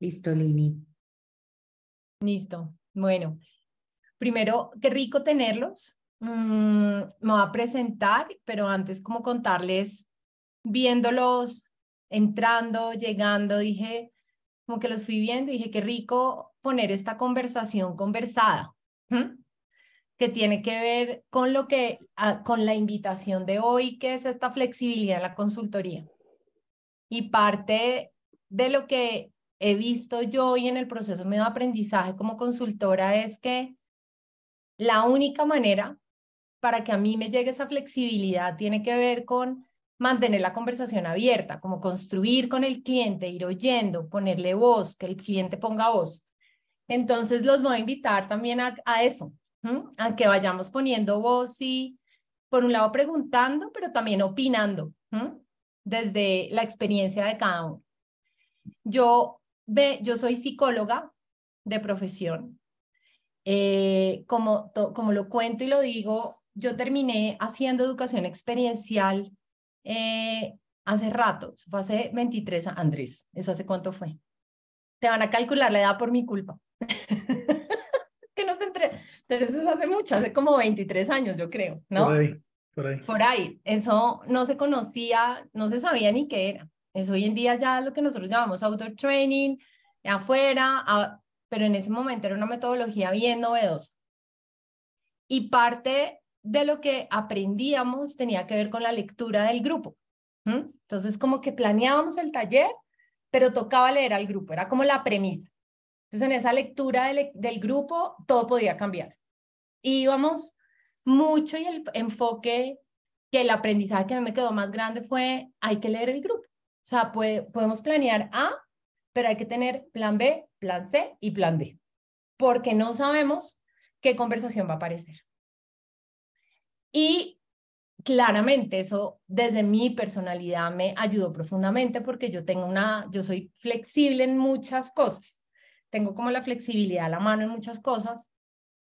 Listo, Lini. Listo. Bueno, primero, qué rico tenerlos. Mm, me voy a presentar, pero antes como contarles, viéndolos, entrando, llegando, dije, como que los fui viendo, dije, qué rico poner esta conversación conversada, que tiene que ver con lo que, con la invitación de hoy, que es esta flexibilidad en la consultoría. Y parte de lo que he visto yo y en el proceso de de aprendizaje como consultora es que la única manera para que a mí me llegue esa flexibilidad tiene que ver con mantener la conversación abierta, como construir con el cliente, ir oyendo, ponerle voz, que el cliente ponga voz. Entonces los voy a invitar también a, eso, a que vayamos poniendo voz y, por un lado, preguntando, pero también opinando desde la experiencia de cada uno. Yo B, yo soy psicóloga de profesión. Eh, como, como lo cuento y lo digo, yo terminé haciendo educación experiencial eh, hace rato, fue hace 23, Andrés, ¿eso hace cuánto fue? Te van a calcular la edad por mi culpa. que no te entre... Pero eso hace mucho, hace como 23 años, yo creo, ¿no? Por ahí, por ahí. Por ahí, eso no se conocía, no se sabía ni qué era. Es hoy en día ya lo que nosotros llamamos outdoor training, afuera, pero en ese momento era una metodología bien novedosa. Y parte de lo que aprendíamos tenía que ver con la lectura del grupo. Entonces, como que planeábamos el taller, pero tocaba leer al grupo, era como la premisa. Entonces, en esa lectura del, del grupo, todo podía cambiar. Y íbamos mucho y el enfoque que el aprendizaje que a mí me quedó más grande fue, hay que leer el grupo. O sea, podemos planear A, pero hay que tener plan B, plan C y plan D, porque no sabemos qué conversación va a aparecer. Y claramente eso desde mi personalidad me ayudó profundamente porque yo tengo una, yo soy flexible en muchas cosas, tengo como la flexibilidad a la mano en muchas cosas.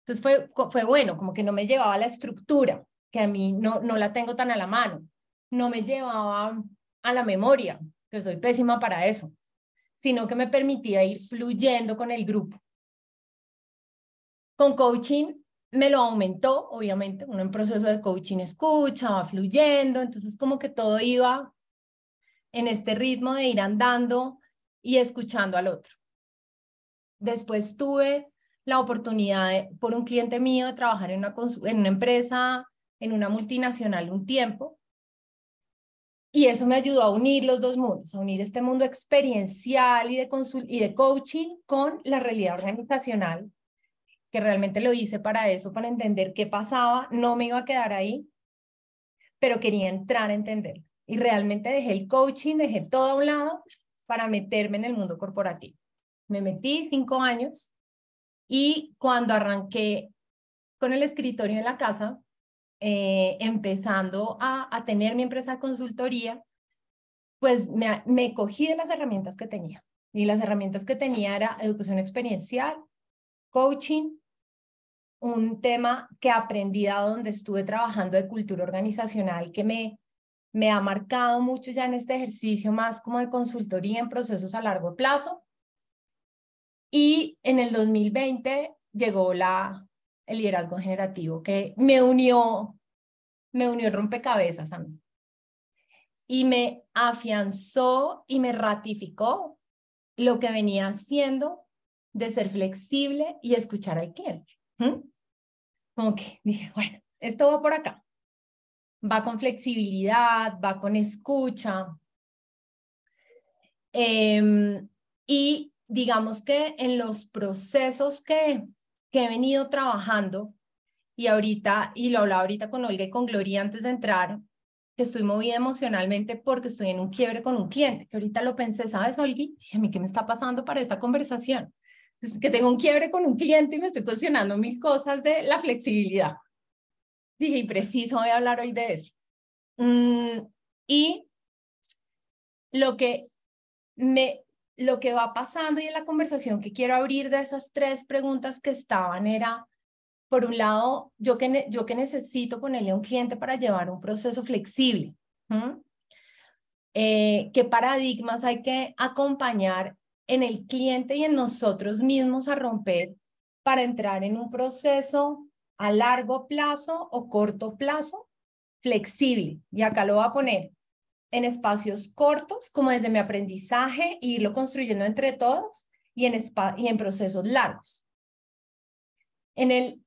Entonces fue, fue bueno, como que no me llevaba la estructura, que a mí no, no la tengo tan a la mano, no me llevaba a la memoria, que soy pésima para eso, sino que me permitía ir fluyendo con el grupo. Con coaching me lo aumentó, obviamente, uno en proceso de coaching escucha, va fluyendo, entonces como que todo iba en este ritmo de ir andando y escuchando al otro. Después tuve la oportunidad por un cliente mío de trabajar en en una empresa, en una multinacional un tiempo, y eso me ayudó a unir los dos mundos, a unir este mundo experiencial y de, y de coaching con la realidad organizacional, que realmente lo hice para eso, para entender qué pasaba, no me iba a quedar ahí, pero quería entrar a entender. Y realmente dejé el coaching, dejé todo a un lado para meterme en el mundo corporativo. Me metí cinco años y cuando arranqué con el escritorio en la casa, eh, empezando a, tener mi empresa consultoría, pues me, cogí de las herramientas que tenía. Y las herramientas que tenía era educación experiencial, coaching, un tema que aprendí a donde estuve trabajando de cultura organizacional que me, me ha marcado mucho ya en este ejercicio más como de consultoría en procesos a largo plazo. Y en el 2020 llegó la, el liderazgo generativo, que me unió, me unió rompecabezas a mí. Y me afianzó y me ratificó lo que venía haciendo de ser flexible y escuchar a quien ok. dije, bueno, esto va por acá. Va con flexibilidad, va con escucha. Em, y digamos que en los procesos que que he venido trabajando y ahorita, y lo hablaba ahorita con Olga y con Gloria antes de entrar, que estoy movida emocionalmente porque estoy en un quiebre con un cliente, que ahorita lo pensé, ¿sabes, Olga Dije, a mí, ¿qué me está pasando para esta conversación? Pues, que tengo un quiebre con un cliente y me estoy cuestionando mil cosas de la flexibilidad. Dije, y preciso, voy a hablar hoy de eso. Mm, y lo que me lo que va pasando y en la conversación que quiero abrir de esas tres preguntas que estaban era, por un lado, yo que, yo que necesito ponerle a un cliente para llevar un proceso flexible. Eh, ¿Qué paradigmas hay que acompañar en el cliente y en nosotros mismos a romper para entrar en un proceso a largo plazo o corto plazo flexible? Y acá lo voy a poner en espacios cortos, como desde mi aprendizaje, e irlo construyendo entre todos y en, y en procesos largos. En el,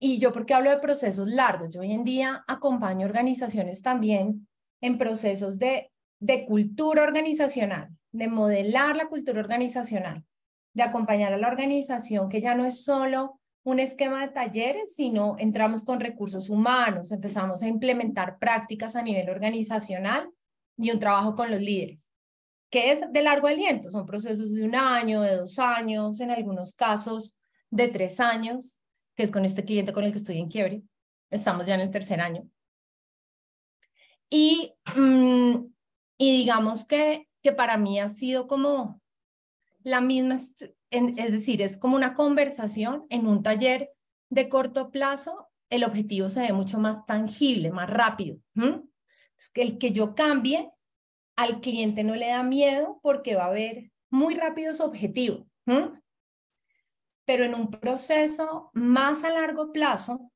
y yo, porque hablo de procesos largos? Yo hoy en día acompaño organizaciones también en procesos de, de cultura organizacional, de modelar la cultura organizacional, de acompañar a la organización que ya no es solo un esquema de talleres, sino entramos con recursos humanos, empezamos a implementar prácticas a nivel organizacional y un trabajo con los líderes, que es de largo aliento, son procesos de un año, de dos años, en algunos casos de tres años, que es con este cliente con el que estoy en quiebre, estamos ya en el tercer año. Y, mm, y digamos que, que para mí ha sido como la misma, es decir, es como una conversación en un taller de corto plazo, el objetivo se ve mucho más tangible, más rápido que el que yo cambie al cliente no le da miedo porque va a ver muy rápido su objetivo. Pero en un proceso más a largo plazo,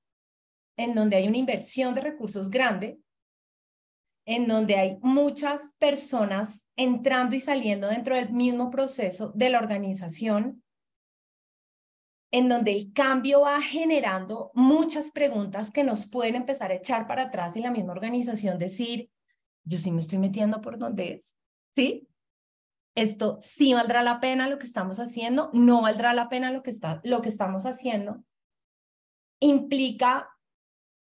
en donde hay una inversión de recursos grande, en donde hay muchas personas entrando y saliendo dentro del mismo proceso de la organización, en donde el cambio va generando muchas preguntas que nos pueden empezar a echar para atrás y la misma organización decir, yo sí me estoy metiendo por donde es, ¿sí? Esto sí valdrá la pena lo que estamos haciendo, no valdrá la pena lo que, está, lo que estamos haciendo. Implica,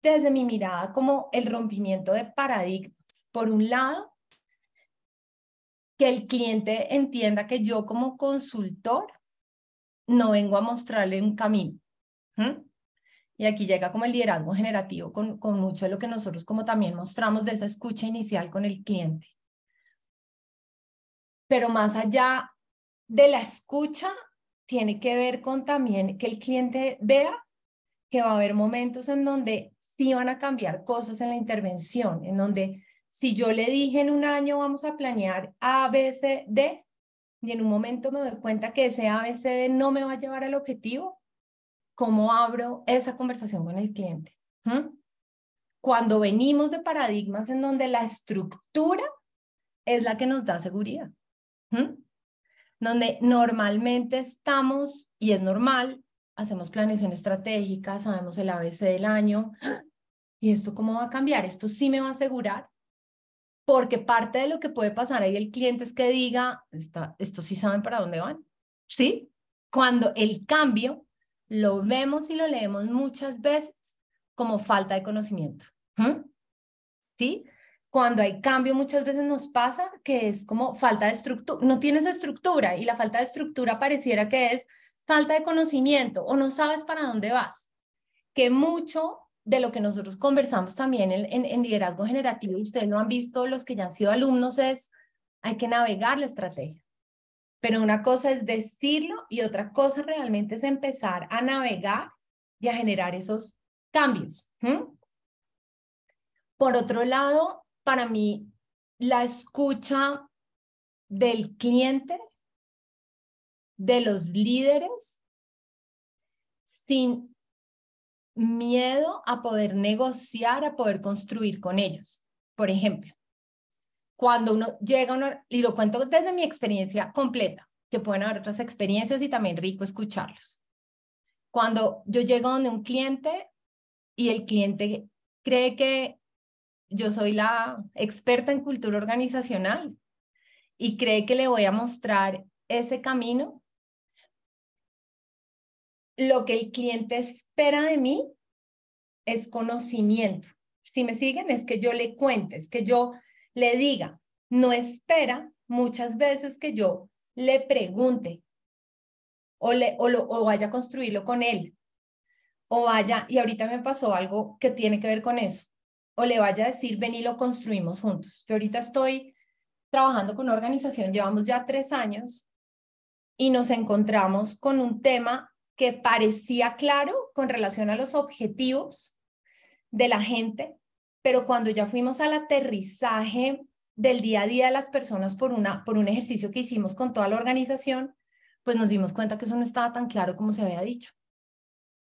desde mi mirada, como el rompimiento de paradigmas. Por un lado, que el cliente entienda que yo como consultor no vengo a mostrarle un camino. Y aquí llega como el liderazgo generativo con, con mucho de lo que nosotros como también mostramos de esa escucha inicial con el cliente. Pero más allá de la escucha, tiene que ver con también que el cliente vea que va a haber momentos en donde sí van a cambiar cosas en la intervención, en donde si yo le dije en un año vamos a planear A, B, C, D, y en un momento me doy cuenta que ese ABCD no me va a llevar al objetivo, ¿cómo abro esa conversación con el cliente? ¿Mm? Cuando venimos de paradigmas en donde la estructura es la que nos da seguridad, ¿Mm? donde normalmente estamos, y es normal, hacemos planeación estratégica, sabemos el ABC del año, ¿y esto cómo va a cambiar? ¿Esto sí me va a asegurar? porque parte de lo que puede pasar ahí el cliente es que diga, Está, estos sí saben para dónde van, ¿sí? Cuando el cambio lo vemos y lo leemos muchas veces como falta de conocimiento, ¿sí? Cuando hay cambio muchas veces nos pasa que es como falta de estructura, no tienes estructura y la falta de estructura pareciera que es falta de conocimiento o no sabes para dónde vas, que mucho de lo que nosotros conversamos también en, liderazgo generativo, ustedes lo han visto, los que ya han sido alumnos, es hay que navegar la estrategia. Pero una cosa es decirlo y otra cosa realmente es empezar a navegar y a generar esos cambios. Por otro lado, para mí, la escucha del cliente, de los líderes, sin miedo a poder negociar, a poder construir con ellos. Por ejemplo, cuando uno llega a una, y lo cuento desde mi experiencia completa, que pueden haber otras experiencias y también rico escucharlos. Cuando yo llego donde un cliente y el cliente cree que yo soy la experta en cultura organizacional y cree que le voy a mostrar ese camino lo que el cliente espera de mí es conocimiento. Si me siguen, es que yo le cuente, es que yo le diga. No espera muchas veces que yo le pregunte o, le, o, vaya a construirlo con él. O vaya, y ahorita me pasó algo que tiene que ver con eso. O le vaya a decir, ven y lo construimos juntos. Yo ahorita estoy trabajando con una organización, llevamos ya tres años y nos encontramos con un tema que parecía claro con relación a los objetivos de la gente, pero cuando ya fuimos al aterrizaje del día a día de las personas por, una, por un ejercicio que hicimos con toda la organización, pues nos dimos cuenta que eso no estaba tan claro como se había dicho.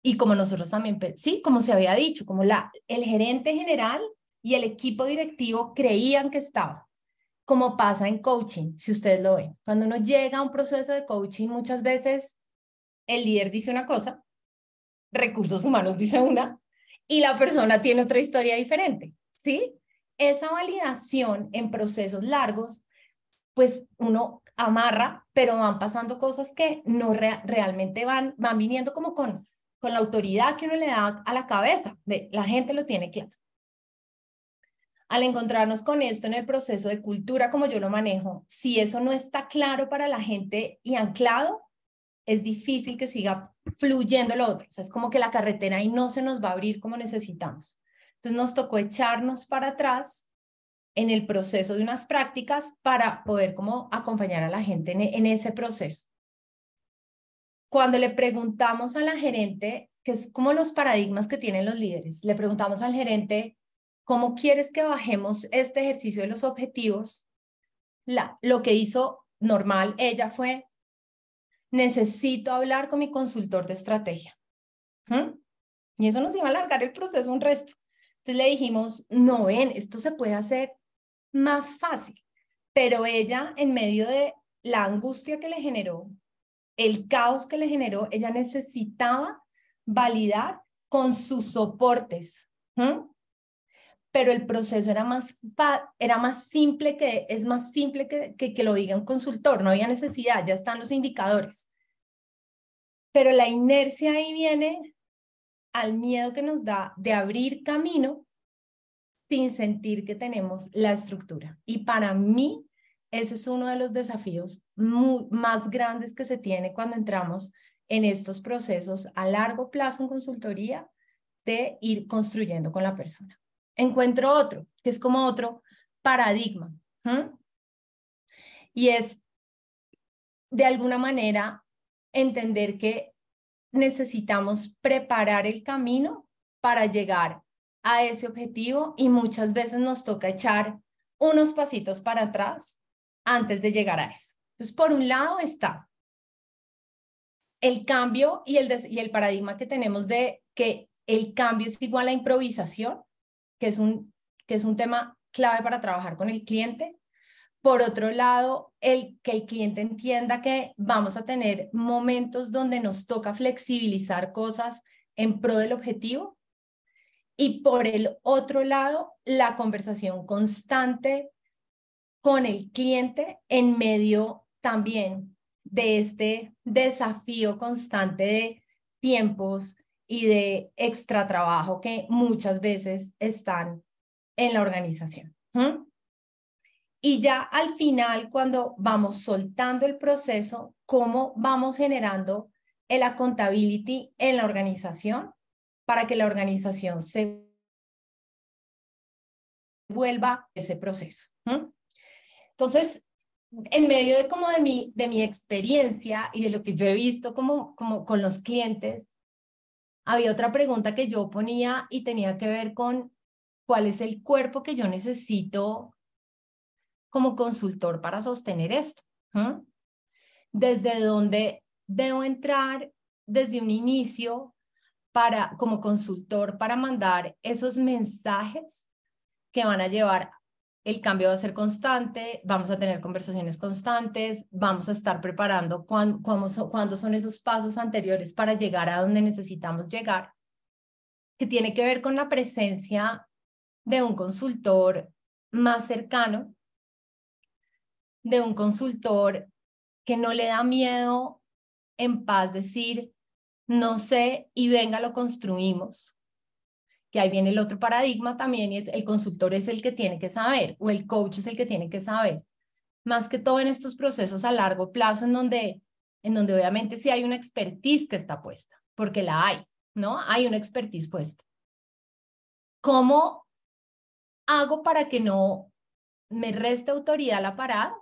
Y como nosotros también, pues, sí, como se había dicho, como la, el gerente general y el equipo directivo creían que estaba, como pasa en coaching, si ustedes lo ven. Cuando uno llega a un proceso de coaching, muchas veces el líder dice una cosa, recursos humanos dice una, y la persona tiene otra historia diferente, ¿sí? Esa validación en procesos largos, pues uno amarra, pero van pasando cosas que no realmente van, van viniendo como con, con la autoridad que uno le da a la cabeza, la gente lo tiene claro. Al encontrarnos con esto en el proceso de cultura, como yo lo manejo, si eso no está claro para la gente y anclado, es difícil que siga fluyendo lo otro. O sea, es como que la carretera ahí no se nos va a abrir como necesitamos. Entonces nos tocó echarnos para atrás en el proceso de unas prácticas para poder como acompañar a la gente en, e, ese proceso. Cuando le preguntamos a la gerente, que es como los paradigmas que tienen los líderes, le preguntamos al gerente, ¿cómo quieres que bajemos este ejercicio de los objetivos? La, lo que hizo normal ella fue, necesito hablar con mi consultor de estrategia. ¿Mm? Y eso nos iba a alargar el proceso un resto. Entonces le dijimos, no ven, esto se puede hacer más fácil. Pero ella, en medio de la angustia que le generó, el caos que le generó, ella necesitaba validar con sus soportes. ¿Mm? pero el proceso era más, era más simple que, es más simple que, que, lo diga un consultor, no había necesidad, ya están los indicadores. Pero la inercia ahí viene al miedo que nos da de abrir camino sin sentir que tenemos la estructura. Y para mí, ese es uno de los desafíos más grandes que se tiene cuando entramos en estos procesos a largo plazo en consultoría de ir construyendo con la persona encuentro otro, que es como otro paradigma. Y es, de alguna manera, entender que necesitamos preparar el camino para llegar a ese objetivo y muchas veces nos toca echar unos pasitos para atrás antes de llegar a eso. Entonces, por un lado está el cambio y el, y el paradigma que tenemos de que el cambio es igual a improvisación, que es un, que es un tema clave para trabajar con el cliente. Por otro lado, el que el cliente entienda que vamos a tener momentos donde nos toca flexibilizar cosas en pro del objetivo. Y por el otro lado, la conversación constante con el cliente en medio también de este desafío constante de tiempos, y de extra trabajo que muchas veces están en la organización. Y ya al final, cuando vamos soltando el proceso, cómo vamos generando el accountability en la organización para que la organización se vuelva ese proceso. Entonces, en medio de como de mi, de mi experiencia y de lo que yo he visto como, como con los clientes, había otra pregunta que yo ponía y tenía que ver con cuál es el cuerpo que yo necesito como consultor para sostener esto. Desde dónde debo entrar desde un inicio para como consultor para mandar esos mensajes que van a llevar el cambio va a ser constante, vamos a tener conversaciones constantes, vamos a estar preparando cuándo, son esos pasos anteriores para llegar a donde necesitamos llegar, que tiene que ver con la presencia de un consultor más cercano, de un consultor que no le da miedo en paz decir, no sé, y venga, lo construimos, y ahí viene el otro paradigma también y es el consultor es el que tiene que saber o el coach es el que tiene que saber. Más que todo en estos procesos a largo plazo en donde, en donde obviamente sí hay una expertise que está puesta, porque la hay, ¿no? Hay una expertise puesta. ¿Cómo hago para que no me reste autoridad la parada?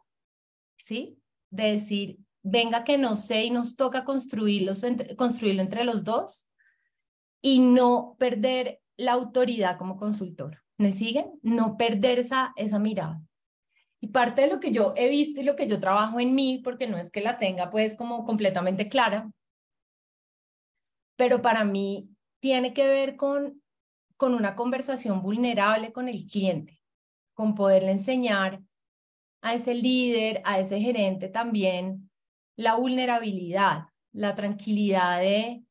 ¿Sí? De decir, venga que no sé y nos toca construirlos construirlo entre los dos y no perder la autoridad como consultor. ¿Me siguen? No perder esa, esa mirada. Y parte de lo que yo he visto y lo que yo trabajo en mí, porque no es que la tenga pues como completamente clara, pero para mí tiene que ver con, con una conversación vulnerable con el cliente, con poderle enseñar a ese líder, a ese gerente también, la vulnerabilidad, la tranquilidad de,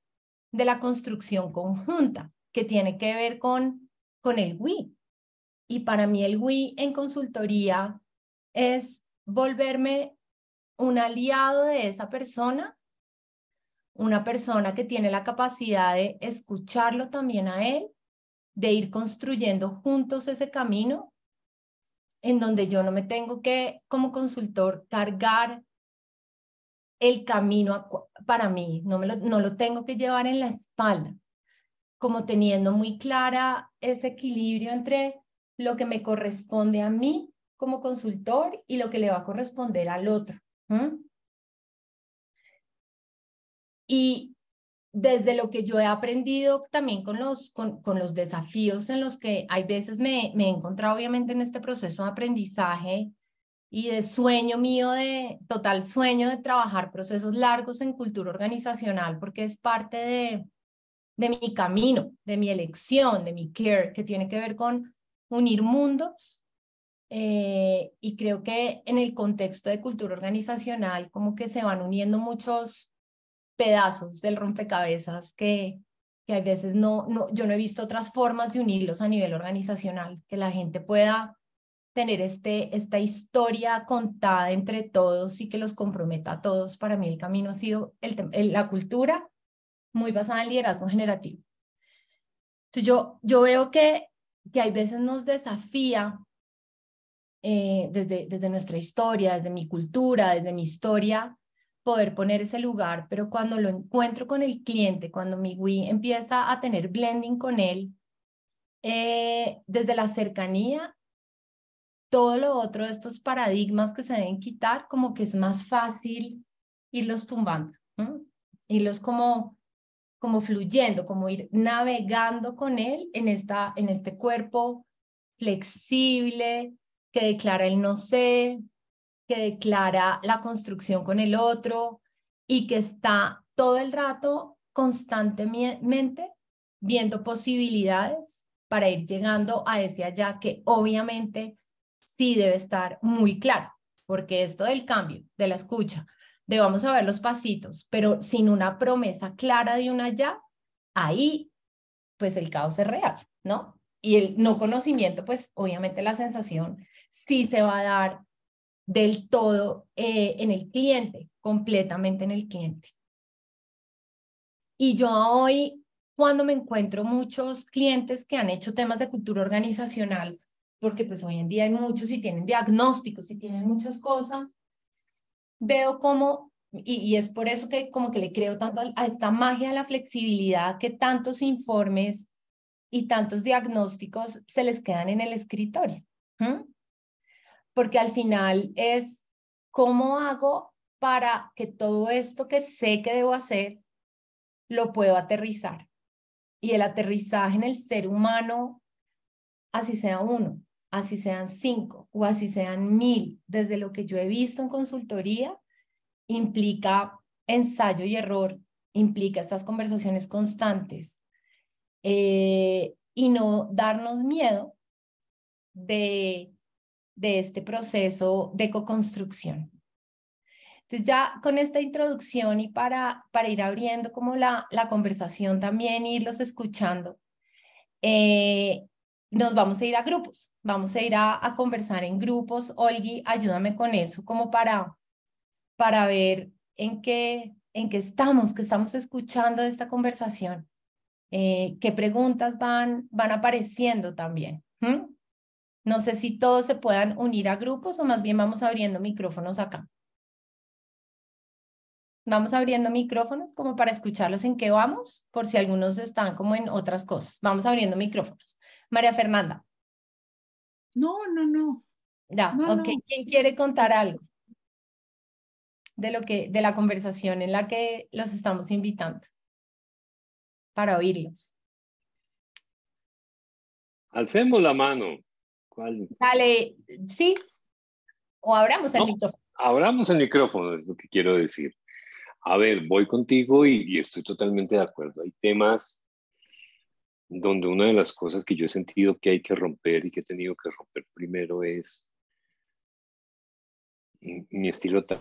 de la construcción conjunta que tiene que ver con, con el Wii. Y para mí el Wii en consultoría es volverme un aliado de esa persona, una persona que tiene la capacidad de escucharlo también a él, de ir construyendo juntos ese camino en donde yo no me tengo que, como consultor, cargar el camino para mí, no, me no lo tengo que llevar en la espalda como teniendo muy clara ese equilibrio entre lo que me corresponde a mí como consultor y lo que le va a corresponder al otro. Y desde lo que yo he aprendido también con los, con los desafíos en los que hay veces me, me, he encontrado obviamente en este proceso de aprendizaje y de sueño mío, de total sueño de trabajar procesos largos en cultura organizacional, porque es parte de, de mi camino, de mi elección, de mi care, que tiene que ver con unir mundos. Eh, y creo que en el contexto de cultura organizacional, como que se van uniendo muchos pedazos del rompecabezas que, que a veces no, no, yo no he visto otras formas de unirlos a nivel organizacional, que la gente pueda tener este, esta historia contada entre todos y que los comprometa a todos. Para mí el camino ha sido la cultura muy basada en liderazgo generativo. yo, yo veo que, que hay veces nos desafía eh, desde, desde nuestra historia, desde mi cultura, desde mi historia, poder poner ese lugar, pero cuando lo encuentro con el cliente, cuando mi Wii empieza a tener blending con él, eh, desde la cercanía, todo lo otro de estos paradigmas que se deben quitar, como que es más fácil irlos tumbando, irlos como como fluyendo, como ir navegando con él en, esta, en este cuerpo flexible que declara el no sé, que declara la construcción con el otro y que está todo el rato constantemente viendo posibilidades para ir llegando a ese allá que obviamente sí debe estar muy claro, porque esto del cambio, de la escucha, de vamos a ver los pasitos, pero sin una promesa clara de una ya, ahí pues el caos es real, ¿no? Y el no conocimiento, pues obviamente la sensación sí se va a dar del todo eh, en el cliente, completamente en el cliente. Y yo hoy, cuando me encuentro muchos clientes que han hecho temas de cultura organizacional, porque pues hoy en día hay muchos y tienen diagnósticos y tienen muchas cosas, veo cómo, y, es por eso que como que le creo tanto a, esta magia de la flexibilidad que tantos informes y tantos diagnósticos se les quedan en el escritorio. Porque al final es, ¿cómo hago para que todo esto que sé que debo hacer lo puedo aterrizar? Y el aterrizaje en el ser humano, así sea uno, así sean cinco o así sean mil, desde lo que yo he visto en consultoría, implica ensayo y error, implica estas conversaciones constantes eh, y no darnos miedo de, de este proceso de co-construcción. Entonces ya con esta introducción y para, para ir abriendo como la, la conversación también, irlos escuchando, eh, nos vamos a ir a grupos, vamos a ir a, conversar en grupos. Olgi, ayúdame con eso, como para, para ver en qué, en qué estamos, que estamos escuchando esta conversación, eh, qué preguntas van, van apareciendo también. No sé si todos se puedan unir a grupos o más bien vamos abriendo micrófonos acá. Vamos abriendo micrófonos como para escucharlos en qué vamos, por si algunos están como en otras cosas. Vamos abriendo micrófonos. María Fernanda. No, no, no. Ya, ¿Quién quiere contar algo? De lo que, de la conversación en la que los estamos invitando para oírlos. Alcemos la mano. ¿Cuál? Dale, sí. O abramos el micrófono. Abramos el micrófono, es lo que quiero decir. A ver, voy contigo y estoy totalmente de acuerdo. Hay temas donde una de las cosas que yo he sentido que hay que romper y que he tenido que romper primero es mi estilo de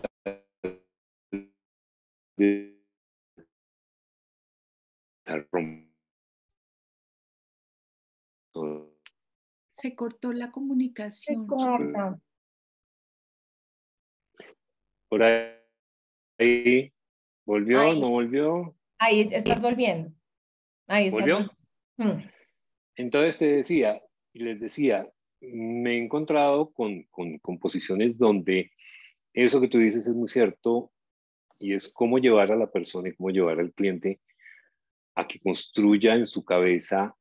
se cortó la comunicación. Se cortó Por ahí. ¿Volvió? ¿No volvió? Ahí estás volviendo. Ahí ¿Volvió? Mm. Entonces te decía, y les decía, me he encontrado con, con, posiciones donde eso que tú dices es muy cierto y es cómo llevar a la persona y cómo llevar al cliente a que construya en su cabeza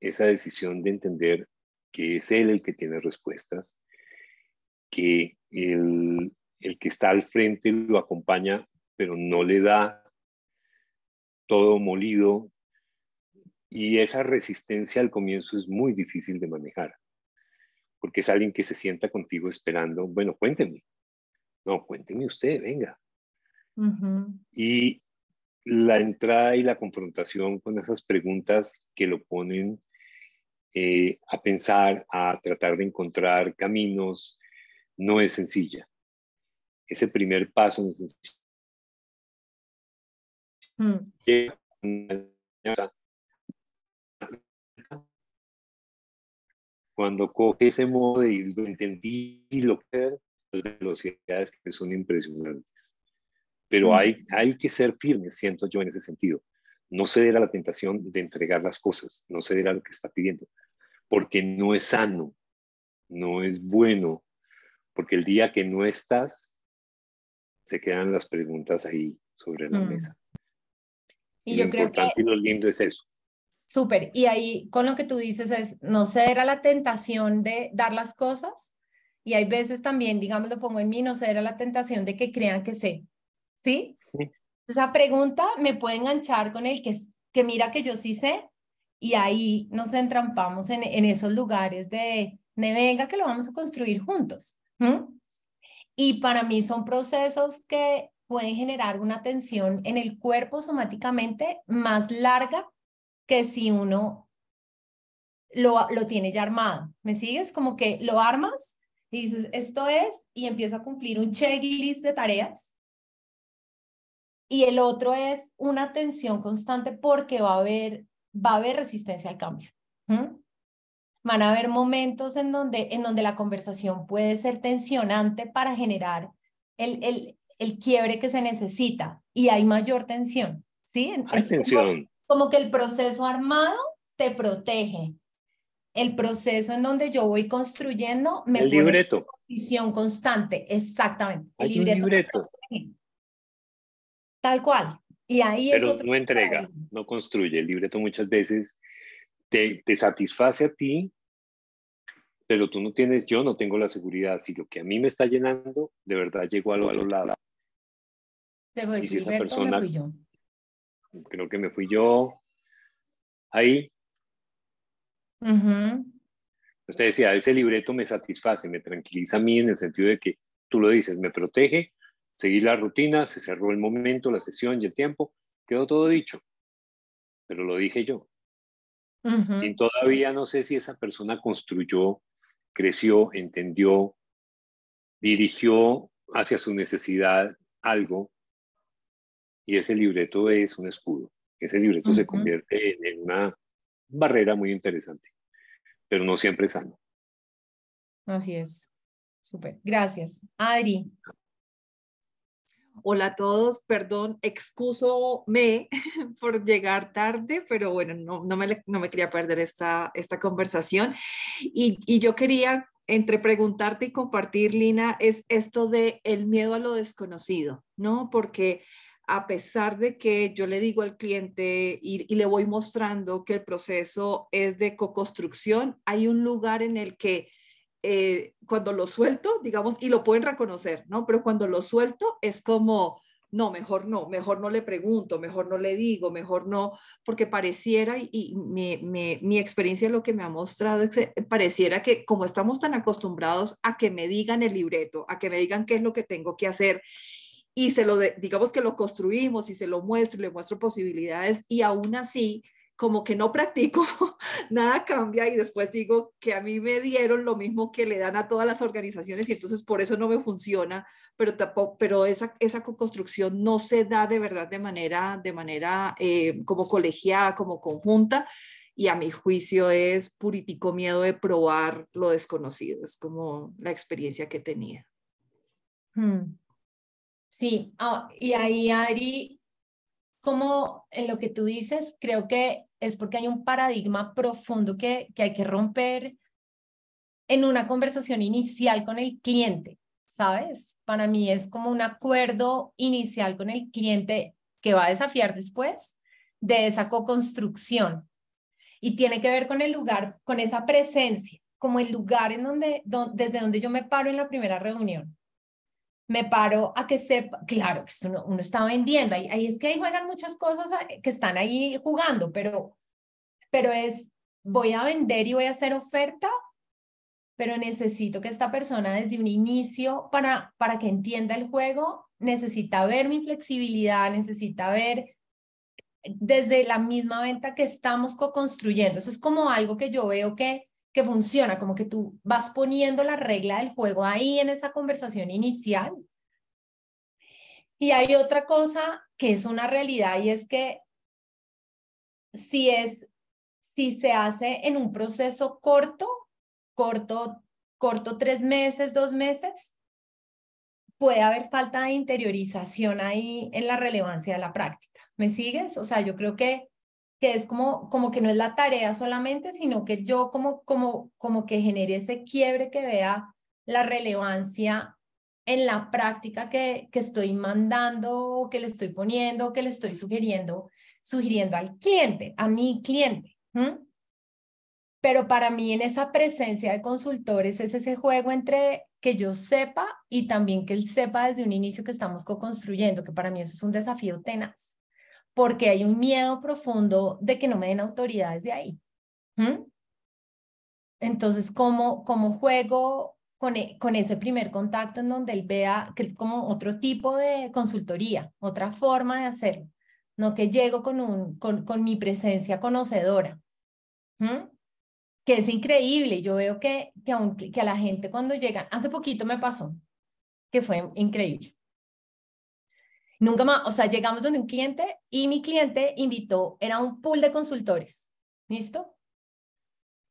esa decisión de entender que es él el que tiene respuestas, que el, el que está al frente lo acompaña, pero no le da todo molido, y esa resistencia al comienzo es muy difícil de manejar, porque es alguien que se sienta contigo esperando, bueno, cuénteme, no, cuénteme usted, venga. Y la entrada y la confrontación con esas preguntas que lo ponen eh, a pensar, a tratar de encontrar caminos, no es sencilla. Ese primer paso no es sencillo. Mm. cuando coge ese modo y lo entendí y lo que las velocidades que son impresionantes. Pero mm. hay, hay que ser firmes, siento yo, en ese sentido. No ceder a la tentación de entregar las cosas, no ceder a lo que está pidiendo, porque no es sano, no es bueno, porque el día que no estás, se quedan las preguntas ahí sobre la mm. mesa. Y, yo creo que... lo lindo es eso. Súper. Y ahí con lo que tú dices es no ceder a la tentación de dar las cosas. Y hay veces también, digamos, lo pongo en mí, no ceder a la tentación de que crean que sé. ¿Sí? Esa pregunta me puede enganchar con el que, que mira que yo sí sé. Y ahí nos entrampamos en, en esos lugares de, no venga que lo vamos a construir juntos. Y para mí son procesos que pueden generar una tensión en el cuerpo somáticamente más larga que si uno lo, tiene ya armado. ¿Me sigues? Como que lo armas y dices, esto es, y empiezo a cumplir un checklist de tareas. Y el otro es una tensión constante porque va a haber, va a haber resistencia al cambio. Van a haber momentos en donde, en donde la conversación puede ser tensionante para generar el, el, el quiebre que se necesita y hay mayor tensión. ¿sí? tensión como que el proceso armado te protege. El proceso en donde yo voy construyendo me el libreto. posición constante, exactamente. El libreto. Tal cual. Y ahí Pero es otro no entrega, no construye. El libreto muchas veces te, te satisface a ti, pero tú no tienes, yo no tengo la seguridad. Si lo que a mí me está llenando, de verdad llegó a lo, a lo lado. Y si esa persona, creo que me fui yo ahí. Usted decía, ese libreto me satisface, me tranquiliza a mí en el sentido de que tú lo dices, me protege, seguí la rutina, se cerró el momento, la sesión y el tiempo, quedó todo dicho, pero lo dije yo. Y todavía no sé si esa persona construyó, creció, entendió, dirigió hacia su necesidad algo, y ese libreto es un escudo. Ese libreto se convierte en, una barrera muy interesante, pero no siempre sano. Así es. Súper. Gracias. Adri. Hola a todos, perdón, excuso me por llegar tarde, pero bueno, no, no, me, no me quería perder esta, esta conversación. Y, y yo quería, entre preguntarte y compartir, Lina, es esto de el miedo a lo desconocido, ¿no? Porque a pesar de que yo le digo al cliente y, le voy mostrando que el proceso es de co-construcción, hay un lugar en el que eh, cuando lo suelto, digamos, y lo pueden reconocer, ¿no? Pero cuando lo suelto es como, no, mejor no, mejor no le pregunto, mejor no le digo, mejor no, porque pareciera, y, mi, mi, experiencia lo que me ha mostrado, pareciera que como estamos tan acostumbrados a que me digan el libreto, a que me digan qué es lo que tengo que hacer y se lo, digamos que lo construimos y se lo muestro le muestro posibilidades y aún así como que no practico, nada cambia y después digo que a mí me dieron lo mismo que le dan a todas las organizaciones y entonces por eso no me funciona, pero pero esa, esa construcción no se da de verdad de manera, de manera eh, como colegiada, como conjunta y a mi juicio es puritico miedo de probar lo desconocido, es como la experiencia que tenía. Hmm. Sí, ah, y ahí Adri, como en lo que tú dices, creo que es porque hay un paradigma profundo que, que hay que romper en una conversación inicial con el cliente, ¿sabes? Para mí es como un acuerdo inicial con el cliente que va a desafiar después de esa co-construcción. Y tiene que ver con el lugar, con esa presencia, como el lugar en donde, desde donde yo me paro en la primera reunión me paro a que sepa, claro, que uno, uno está vendiendo, ahí, es que ahí juegan muchas cosas ah, que están ahí jugando, pero, pero es, voy a vender y voy a hacer oferta, pero necesito que esta persona desde un inicio, para, para que entienda el juego, necesita ver mi flexibilidad, necesita ver desde la misma venta que estamos co-construyendo. Eso es como algo que yo veo que que funciona, como que tú vas poniendo la regla del juego ahí en esa conversación inicial. Y hay otra cosa que es una realidad y es que si es si se hace en un proceso corto, corto, corto tres meses, dos meses, puede haber falta de interiorización ahí en la relevancia de la práctica. ¿Me sigues? O sea, yo creo que que es como, como que no es la tarea solamente, sino que yo como, como, como que genere ese quiebre que vea la relevancia en la práctica que, que estoy mandando, que le estoy poniendo, que le estoy sugiriendo, sugiriendo al cliente, a mi cliente. Pero para mí en esa presencia de consultores es ese juego entre que yo sepa y también que él sepa desde un inicio que estamos co-construyendo, que para mí eso es un desafío tenaz porque hay un miedo profundo de que no me den autoridades de ahí. ¿Mm? Entonces, ¿cómo, cómo juego con, e, con, ese primer contacto en donde él vea como otro tipo de consultoría, otra forma de hacerlo? No que llego con, un, con, con mi presencia conocedora. ¿Mm? Que es increíble. Yo veo que, que, a que a la gente cuando llegan, hace poquito me pasó, que fue increíble. Nunca más, o sea, llegamos donde un cliente y mi cliente invitó, era un pool de consultores, ¿listo?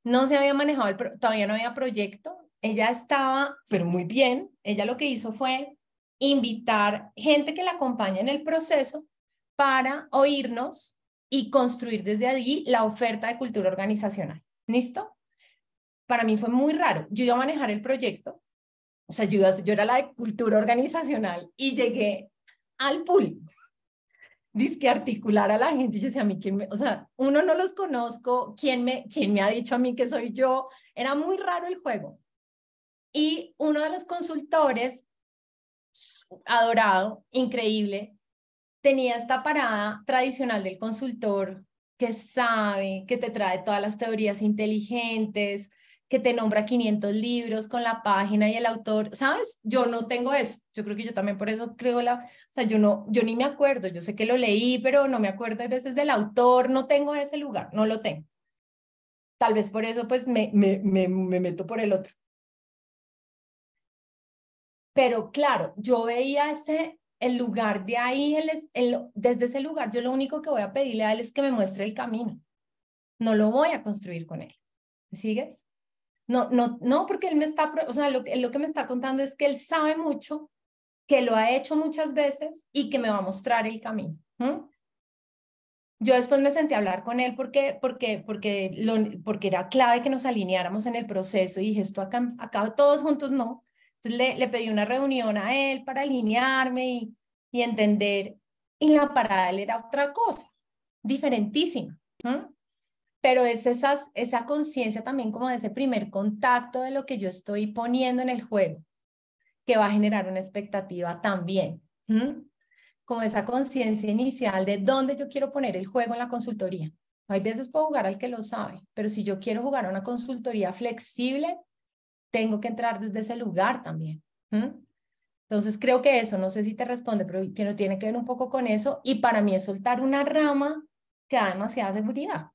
No se había manejado, el todavía no había proyecto, ella estaba, pero muy bien, ella lo que hizo fue invitar gente que la acompaña en el proceso para oírnos y construir desde allí la oferta de cultura organizacional. ¿Listo? Para mí fue muy raro. Yo iba a manejar el proyecto, o sea, yo era la de cultura organizacional y llegué al pool, Dice que articular a la gente, yo sé a mí quién me, o sea, uno no los conozco, ¿quién me, quién me ha dicho a mí que soy yo? Era muy raro el juego. Y uno de los consultores, adorado, increíble, tenía esta parada tradicional del consultor que sabe, que te trae todas las teorías inteligentes, que te nombra 500 libros con la página y el autor, ¿sabes? Yo no tengo eso. Yo creo que yo también por eso creo la, o sea, yo no yo ni me acuerdo, yo sé que lo leí, pero no me acuerdo a veces del autor, no tengo ese lugar, no lo tengo. Tal vez por eso pues me, me, meto por el otro. Pero claro, yo veía ese, el lugar de ahí, el, desde ese lugar, yo lo único que voy a pedirle a él es que me muestre el camino. No lo voy a construir con él. ¿Sigues? No, no, no, porque él me está, o sea, lo, lo que me está contando es que él sabe mucho, que lo ha hecho muchas veces y que me va a mostrar el camino. Yo después me sentí a hablar con él porque, porque, porque, lo, porque era clave que nos alineáramos en el proceso y dije, esto acá, acá todos juntos no. Entonces le, le, pedí una reunión a él para alinearme y, y entender. Y la parada él era otra cosa, diferentísima pero es esas, esa conciencia también como de ese primer contacto de lo que yo estoy poniendo en el juego, que va a generar una expectativa también. Como esa conciencia inicial de dónde yo quiero poner el juego en la consultoría. Hay veces puedo jugar al que lo sabe, pero si yo quiero jugar a una consultoría flexible, tengo que entrar desde ese lugar también. Entonces creo que eso, no sé si te responde, pero tiene que ver un poco con eso. Y para mí es soltar una rama que da demasiada seguridad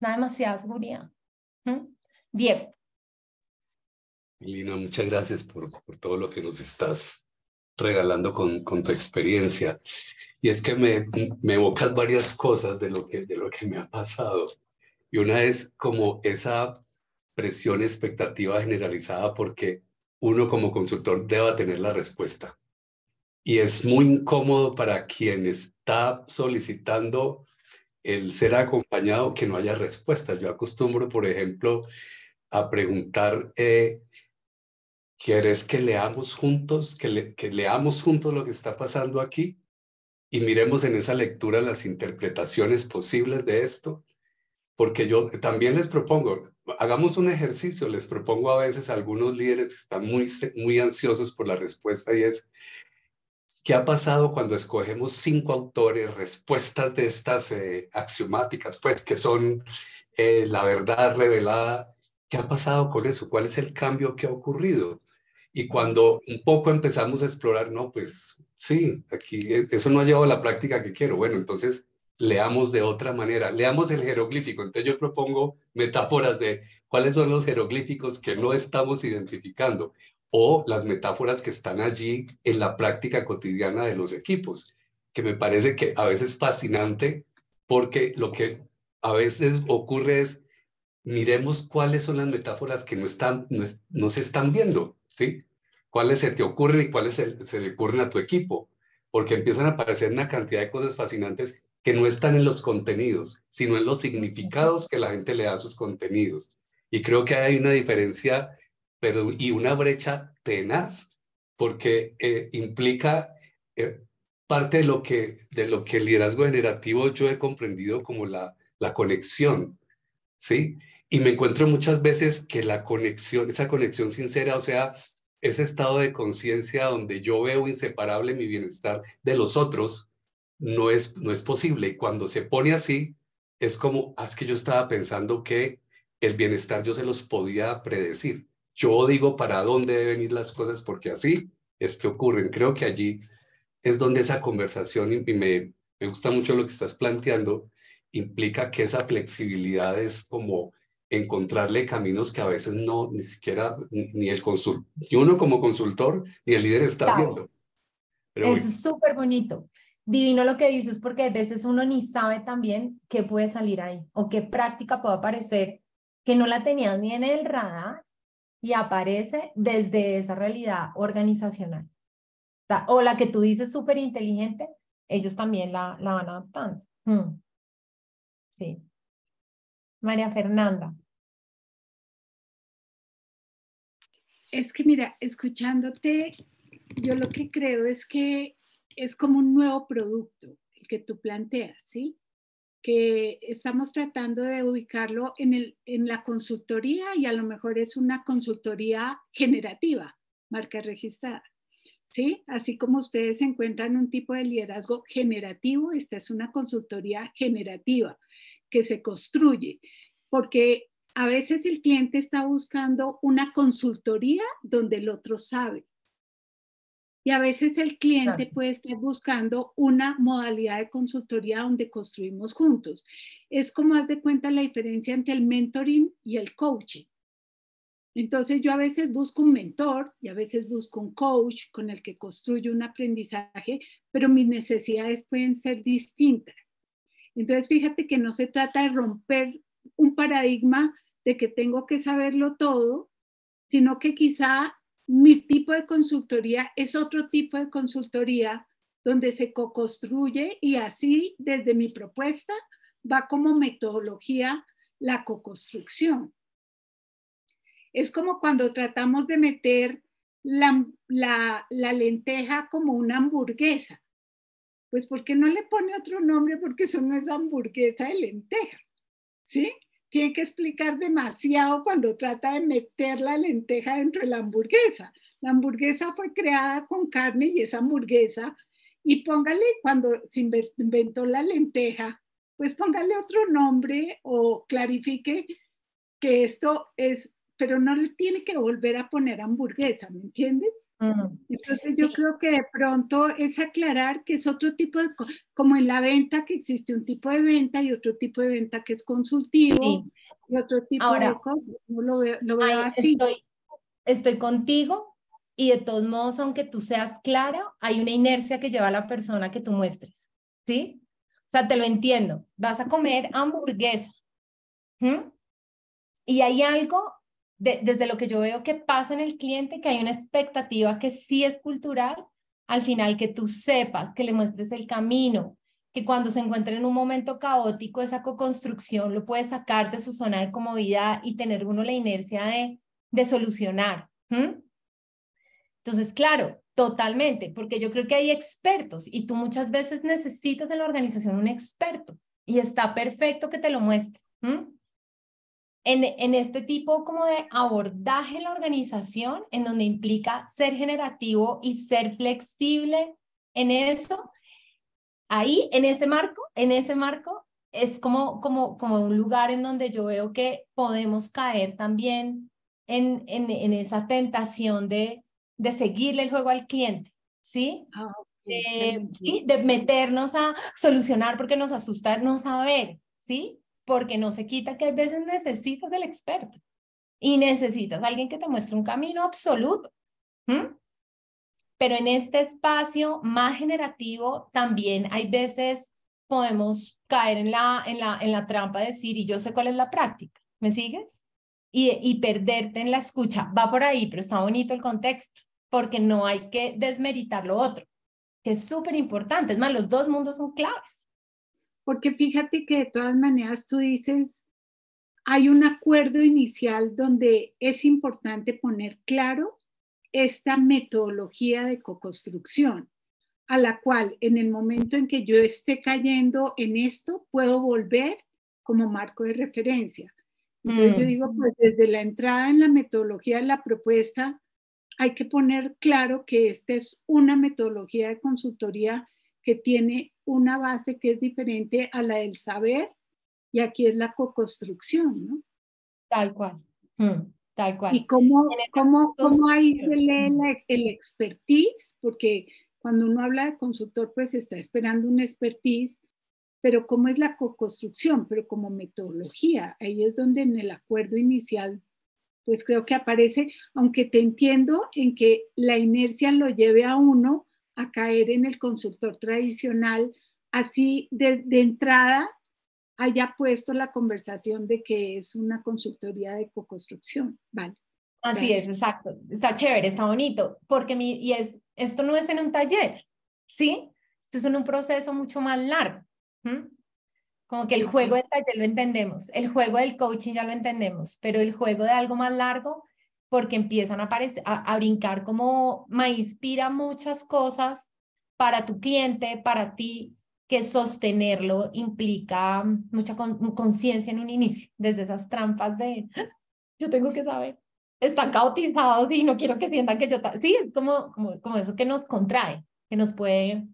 da demasiada seguridad. ¿Mm? Lina, muchas gracias por, por, todo lo que nos estás regalando con, con tu experiencia. Y es que me, me, evocas varias cosas de lo, que, de lo que me ha pasado. Y una es como esa presión expectativa generalizada porque uno como consultor debe tener la respuesta. Y es muy incómodo para quien está solicitando el ser acompañado, que no haya respuesta. Yo acostumbro, por ejemplo, a preguntar, eh, ¿quieres que leamos juntos, que, leamos juntos lo que está pasando aquí? Y miremos en esa lectura las interpretaciones posibles de esto, porque yo también les propongo, hagamos un ejercicio, les propongo a veces a algunos líderes que están muy, muy ansiosos por la respuesta y es, ¿Qué ha pasado cuando escogemos cinco autores, respuestas de estas eh, axiomáticas, pues que son eh, la verdad revelada? ¿Qué ha pasado con eso? ¿Cuál es el cambio que ha ocurrido? Y cuando un poco empezamos a explorar, no, pues sí, aquí e, eso no ha llevado a la práctica que quiero. Bueno, entonces leamos de otra manera, leamos el jeroglífico. Entonces yo propongo metáforas de cuáles son los jeroglíficos que no estamos identificando o las metáforas que están allí en la práctica cotidiana de los equipos, que me parece que a veces es fascinante porque lo que a veces ocurre es miremos cuáles son las metáforas que no, están, no, se están viendo, ¿sí? ¿Cuáles se te ocurren y cuáles se le ocurren a tu equipo? Porque empiezan a aparecer una cantidad de cosas fascinantes que no están en los contenidos, sino en los significados que la gente le da a sus contenidos. Y creo que hay una diferencia pero y una brecha tenaz, porque eh, implica eh, parte de lo, que, de lo que el liderazgo generativo yo he comprendido como la, la conexión, ¿sí? Y me encuentro muchas veces que la conexión, esa conexión sincera, o sea, ese estado de conciencia donde yo veo inseparable mi bienestar de los otros, no es, no es posible. Y cuando se pone así, es como, ah, es que yo estaba pensando que el bienestar yo se los podía predecir. Yo digo para dónde deben ir las cosas porque así es que ocurren. Creo que allí es donde esa conversación, y me, gusta mucho lo que estás planteando, implica que esa flexibilidad es como encontrarle caminos que a veces no, ni siquiera, ni, el consultor, y uno como consultor, ni el líder está viendo. Pero es súper bonito. Divino lo que dices, porque a veces uno ni sabe también qué puede salir ahí o qué práctica puede aparecer que no la tenía ni en el radar y aparece desde esa realidad organizacional. O la que tú dices súper inteligente, ellos también la, van adaptando. Hmm. Sí. María Fernanda. Es que mira, escuchándote, yo lo que creo es que es como un nuevo producto el que tú planteas, ¿sí? que estamos tratando de ubicarlo en, en la consultoría y a lo mejor es una consultoría generativa, marca registrada. ¿Sí? Así como ustedes encuentran un tipo de liderazgo generativo, esta es una consultoría generativa que se construye, porque a veces el cliente está buscando una consultoría donde el otro sabe, y a veces el cliente puede estar buscando una modalidad de consultoría donde construimos juntos. Es como haz de cuenta la diferencia entre el mentoring y el coaching. Entonces yo a veces busco un mentor y a veces busco un coach con el que construyo un aprendizaje, pero mis necesidades pueden ser distintas. Entonces fíjate que no se trata de romper un paradigma de que tengo que saberlo todo, sino que quizá mi tipo de consultoría es otro tipo de consultoría donde se co-construye y así desde mi propuesta va como metodología la co-construcción. Es como cuando tratamos de meter la, lenteja como una hamburguesa. Pues porque no le pone otro nombre? Porque eso no es hamburguesa de lenteja, ¿sí? tiene que explicar demasiado cuando trata de meter la lenteja dentro de la hamburguesa. La hamburguesa fue creada con carne y esa hamburguesa, y póngale cuando se inventó la lenteja, pues póngale otro nombre o clarifique que esto es, pero no le tiene que volver a poner hamburguesa, ¿me entiendes? Mm. Entonces yo creo que de pronto es aclarar que es otro tipo de, como en la venta, que existe un tipo de venta y otro tipo de venta que es consultivo y otro tipo de cosas. lo veo, así. Estoy, contigo y de todos modos, aunque tú seas claro hay una inercia que lleva a la persona que tú muestres, ¿sí? O sea, te lo entiendo. Vas a comer hamburguesa. Y hay algo desde lo que yo veo que pasa en el cliente, que hay una expectativa que sí es cultural, al final que tú sepas, que le muestres el camino, que cuando se encuentre en un momento caótico, esa co-construcción lo puede sacar de su zona de comodidad y tener uno la inercia de, de solucionar. Entonces, claro, totalmente, porque yo creo que hay expertos y tú muchas veces necesitas de la organización un experto y está perfecto que te lo muestre en, en, este tipo como de abordaje en la organización, en donde implica ser generativo y ser flexible en eso, ahí, en ese marco, en ese marco, es como, como, como un lugar en donde yo veo que podemos caer también en, en, en esa tentación de, de seguirle el juego al cliente, ¿sí? Ah, sí, de meternos a solucionar porque nos asusta no saber, ¿sí? porque no se quita que a veces necesitas del experto y necesitas alguien que te muestre un camino absoluto. Pero en este espacio más generativo también hay veces podemos caer en la, en la, en la trampa de decir, y yo sé cuál es la práctica, ¿me sigues? Y, y perderte en la escucha. Va por ahí, pero está bonito el contexto, porque no hay que desmeritar lo otro, que es súper importante. Es más, los dos mundos son claves porque fíjate que de todas maneras tú dices, hay un acuerdo inicial donde es importante poner claro esta metodología de co-construcción, a la cual en el momento en que yo esté cayendo en esto, puedo volver como marco de referencia. Entonces yo mm. digo, pues desde la entrada en la metodología de la propuesta, hay que poner claro que esta es una metodología de consultoría que tiene una base que es diferente a la del saber y aquí es la co-construcción, ¿no? Tal cual, mm, tal cual. ¿Y cómo, cómo, cómo ahí se lee el expertise? Porque cuando uno habla de consultor, pues está esperando un expertise, pero ¿cómo es la co-construcción? Pero como metodología, ahí es donde en el acuerdo inicial, pues creo que aparece, aunque te entiendo en que la inercia lo lleve a uno a caer en el consultor tradicional, así de, entrada haya puesto la conversación de que es una consultoría de co-construcción, ¿vale? Así es, exacto. Está chévere, está bonito, porque mi, y es, esto no es en un taller, ¿sí? Esto es en un proceso mucho más largo. Como que el juego del taller lo entendemos, el juego del coaching ya lo entendemos, pero el juego de algo más largo porque empiezan a, a, brincar como me inspira muchas cosas para tu cliente, para ti, que sostenerlo implica mucha conciencia en un inicio, desde esas trampas de yo tengo que saber, están caotizados y no quiero que sientan que yo... Sí, es como, como, eso que nos contrae, que nos puede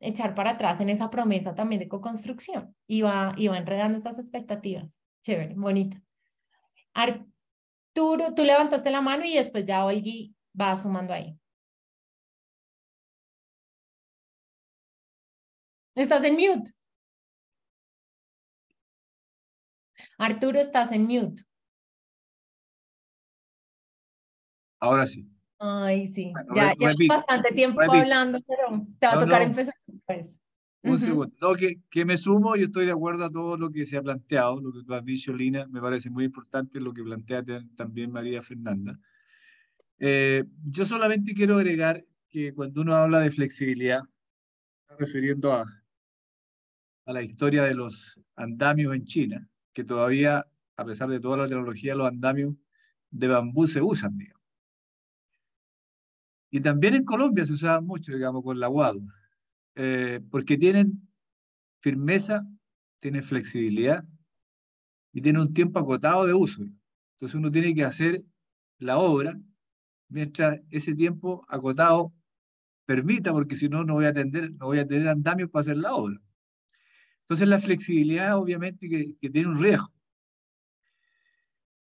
echar para atrás en esa promesa también de co-construcción y va, y va enredando esas expectativas. Chévere, bonito tú, tú levantaste la mano y después ya Olgi va sumando ahí. Estás en mute. Arturo, estás en mute. Ahora sí. Ay, sí. ya, ya bastante tiempo hablando, pero te va a tocar empezar después. Un segundo, que, que, me sumo y estoy de acuerdo a todo lo que se ha planteado, lo que tú has dicho, Lina, me parece muy importante lo que plantea también María Fernanda. Eh, yo solamente quiero agregar que cuando uno habla de flexibilidad, está refiriendo a, a la historia de los andamios en China, que todavía, a pesar de toda la tecnología, los andamios de bambú se usan, digamos. Y también en Colombia se usaba mucho, digamos, con la guadua eh, porque tienen firmeza, tienen flexibilidad y tienen un tiempo acotado de uso. Entonces uno tiene que hacer la obra mientras ese tiempo acotado permita, porque si no, no voy a tener, no voy a tener andamios para hacer la obra. Entonces la flexibilidad obviamente que, tiene un riesgo.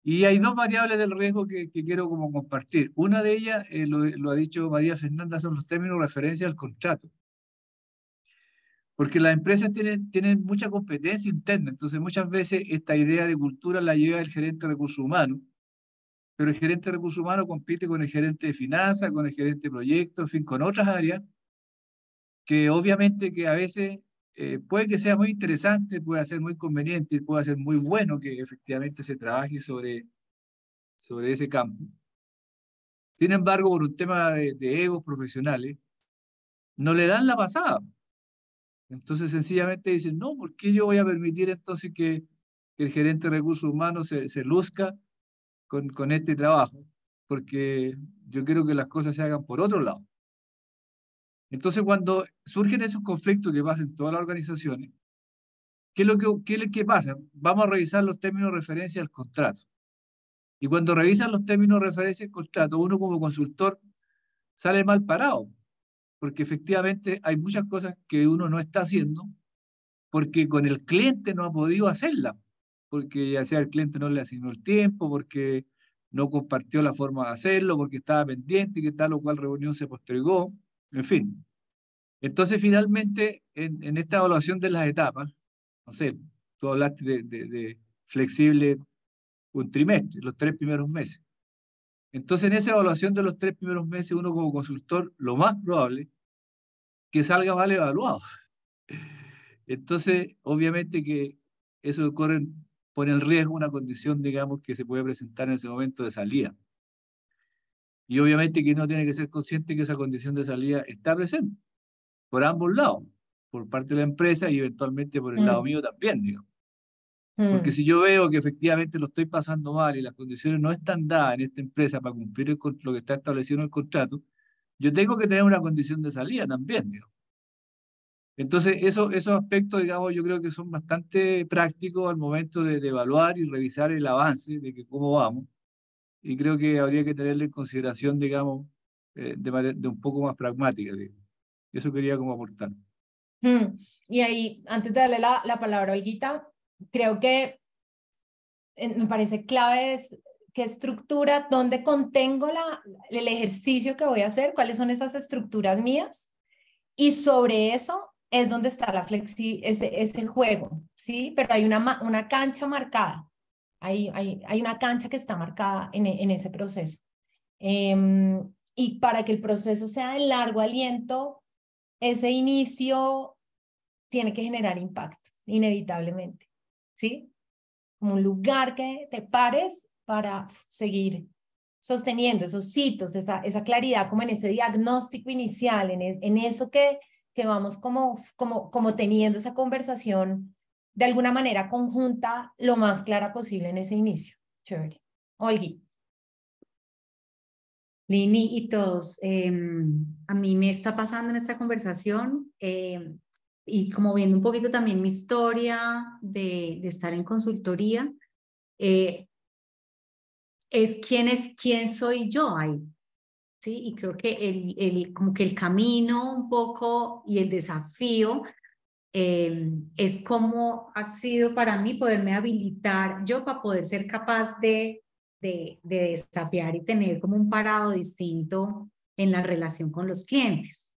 Y hay dos variables del riesgo que, quiero como compartir. Una de ellas, eh, lo, lo, ha dicho María Fernanda, son los términos de referencia al contrato porque las empresas tienen, tienen mucha competencia interna, entonces muchas veces esta idea de cultura la lleva el gerente de recursos humanos, pero el gerente de recursos humanos compite con el gerente de finanzas, con el gerente de proyectos, en fin, con otras áreas, que obviamente que a veces eh, puede que sea muy interesante, puede ser muy conveniente, puede ser muy bueno que efectivamente se trabaje sobre, sobre ese campo. Sin embargo, por un tema de, de egos profesionales, no le dan la pasada. Entonces sencillamente dicen, no, ¿por qué yo voy a permitir entonces que, el gerente de recursos humanos se, luzca con, con, este trabajo? Porque yo quiero que las cosas se hagan por otro lado. Entonces cuando surgen esos conflictos que pasan en todas las organizaciones, ¿qué es lo que, pasa? Vamos a revisar los términos de referencia al contrato. Y cuando revisan los términos de referencia del contrato, uno como consultor sale mal parado, porque efectivamente hay muchas cosas que uno no está haciendo porque con el cliente no ha podido hacerla, porque ya sea el cliente no le asignó el tiempo, porque no compartió la forma de hacerlo, porque estaba pendiente y que tal o cual reunión se postergó, en fin. Entonces, finalmente, en, esta evaluación de las etapas, no sé, tú hablaste de, de flexible un trimestre, los tres primeros meses. Entonces, en esa evaluación de los tres primeros meses, uno como consultor, lo más probable que salga mal evaluado. Entonces, mm. obviamente que eso corre, pone en riesgo una condición, digamos, que se puede presentar en ese momento de salida. Y obviamente que uno tiene que ser consciente que esa condición de salida está presente por ambos lados, por parte de la empresa y eventualmente por el lado mm. mío también, digamos. Porque mm. si yo veo que efectivamente lo estoy pasando mal y las condiciones no están dadas en esta empresa para cumplir lo que está establecido en el contrato, yo tengo que tener una condición de salida también, digo. Entonces, eso, esos aspectos, digamos, yo creo que son bastante prácticos al momento de, evaluar y revisar el avance de que cómo vamos. Y creo que habría que tenerle en consideración, digamos, eh, de, un poco más pragmática. Digo. Eso quería como aportar. Hmm. Y ahí, antes de darle la, la palabra a Olguita, creo que eh, me parece clave qué estructura, dónde contengo la, el ejercicio que voy a hacer, cuáles son esas estructuras mías. Y sobre eso es donde está la flexi es, juego, ¿sí? Pero hay una, una cancha marcada, hay, hay, hay una cancha que está marcada en, en ese proceso. Em, y para que el proceso sea de largo aliento, ese inicio tiene que generar impacto, inevitablemente, ¿sí? Como un lugar que te pares para seguir sosteniendo esos hitos, esa, esa claridad como en ese diagnóstico inicial, en, e, en eso que, que vamos como, como, como teniendo esa conversación de alguna manera conjunta lo más clara posible en ese inicio. Chévere. Olgi. Lini y todos, em, a mí me está pasando en esta conversación em, y como viendo un poquito también mi historia de, estar en consultoría, eh, es quién es quién soy yo ahí. ¿sí? Y creo que el, el como que el camino un poco y el desafío eh, es cómo ha sido para mí poderme habilitar yo para poder ser capaz de, de, desafiar y tener como un parado distinto en la relación con los clientes.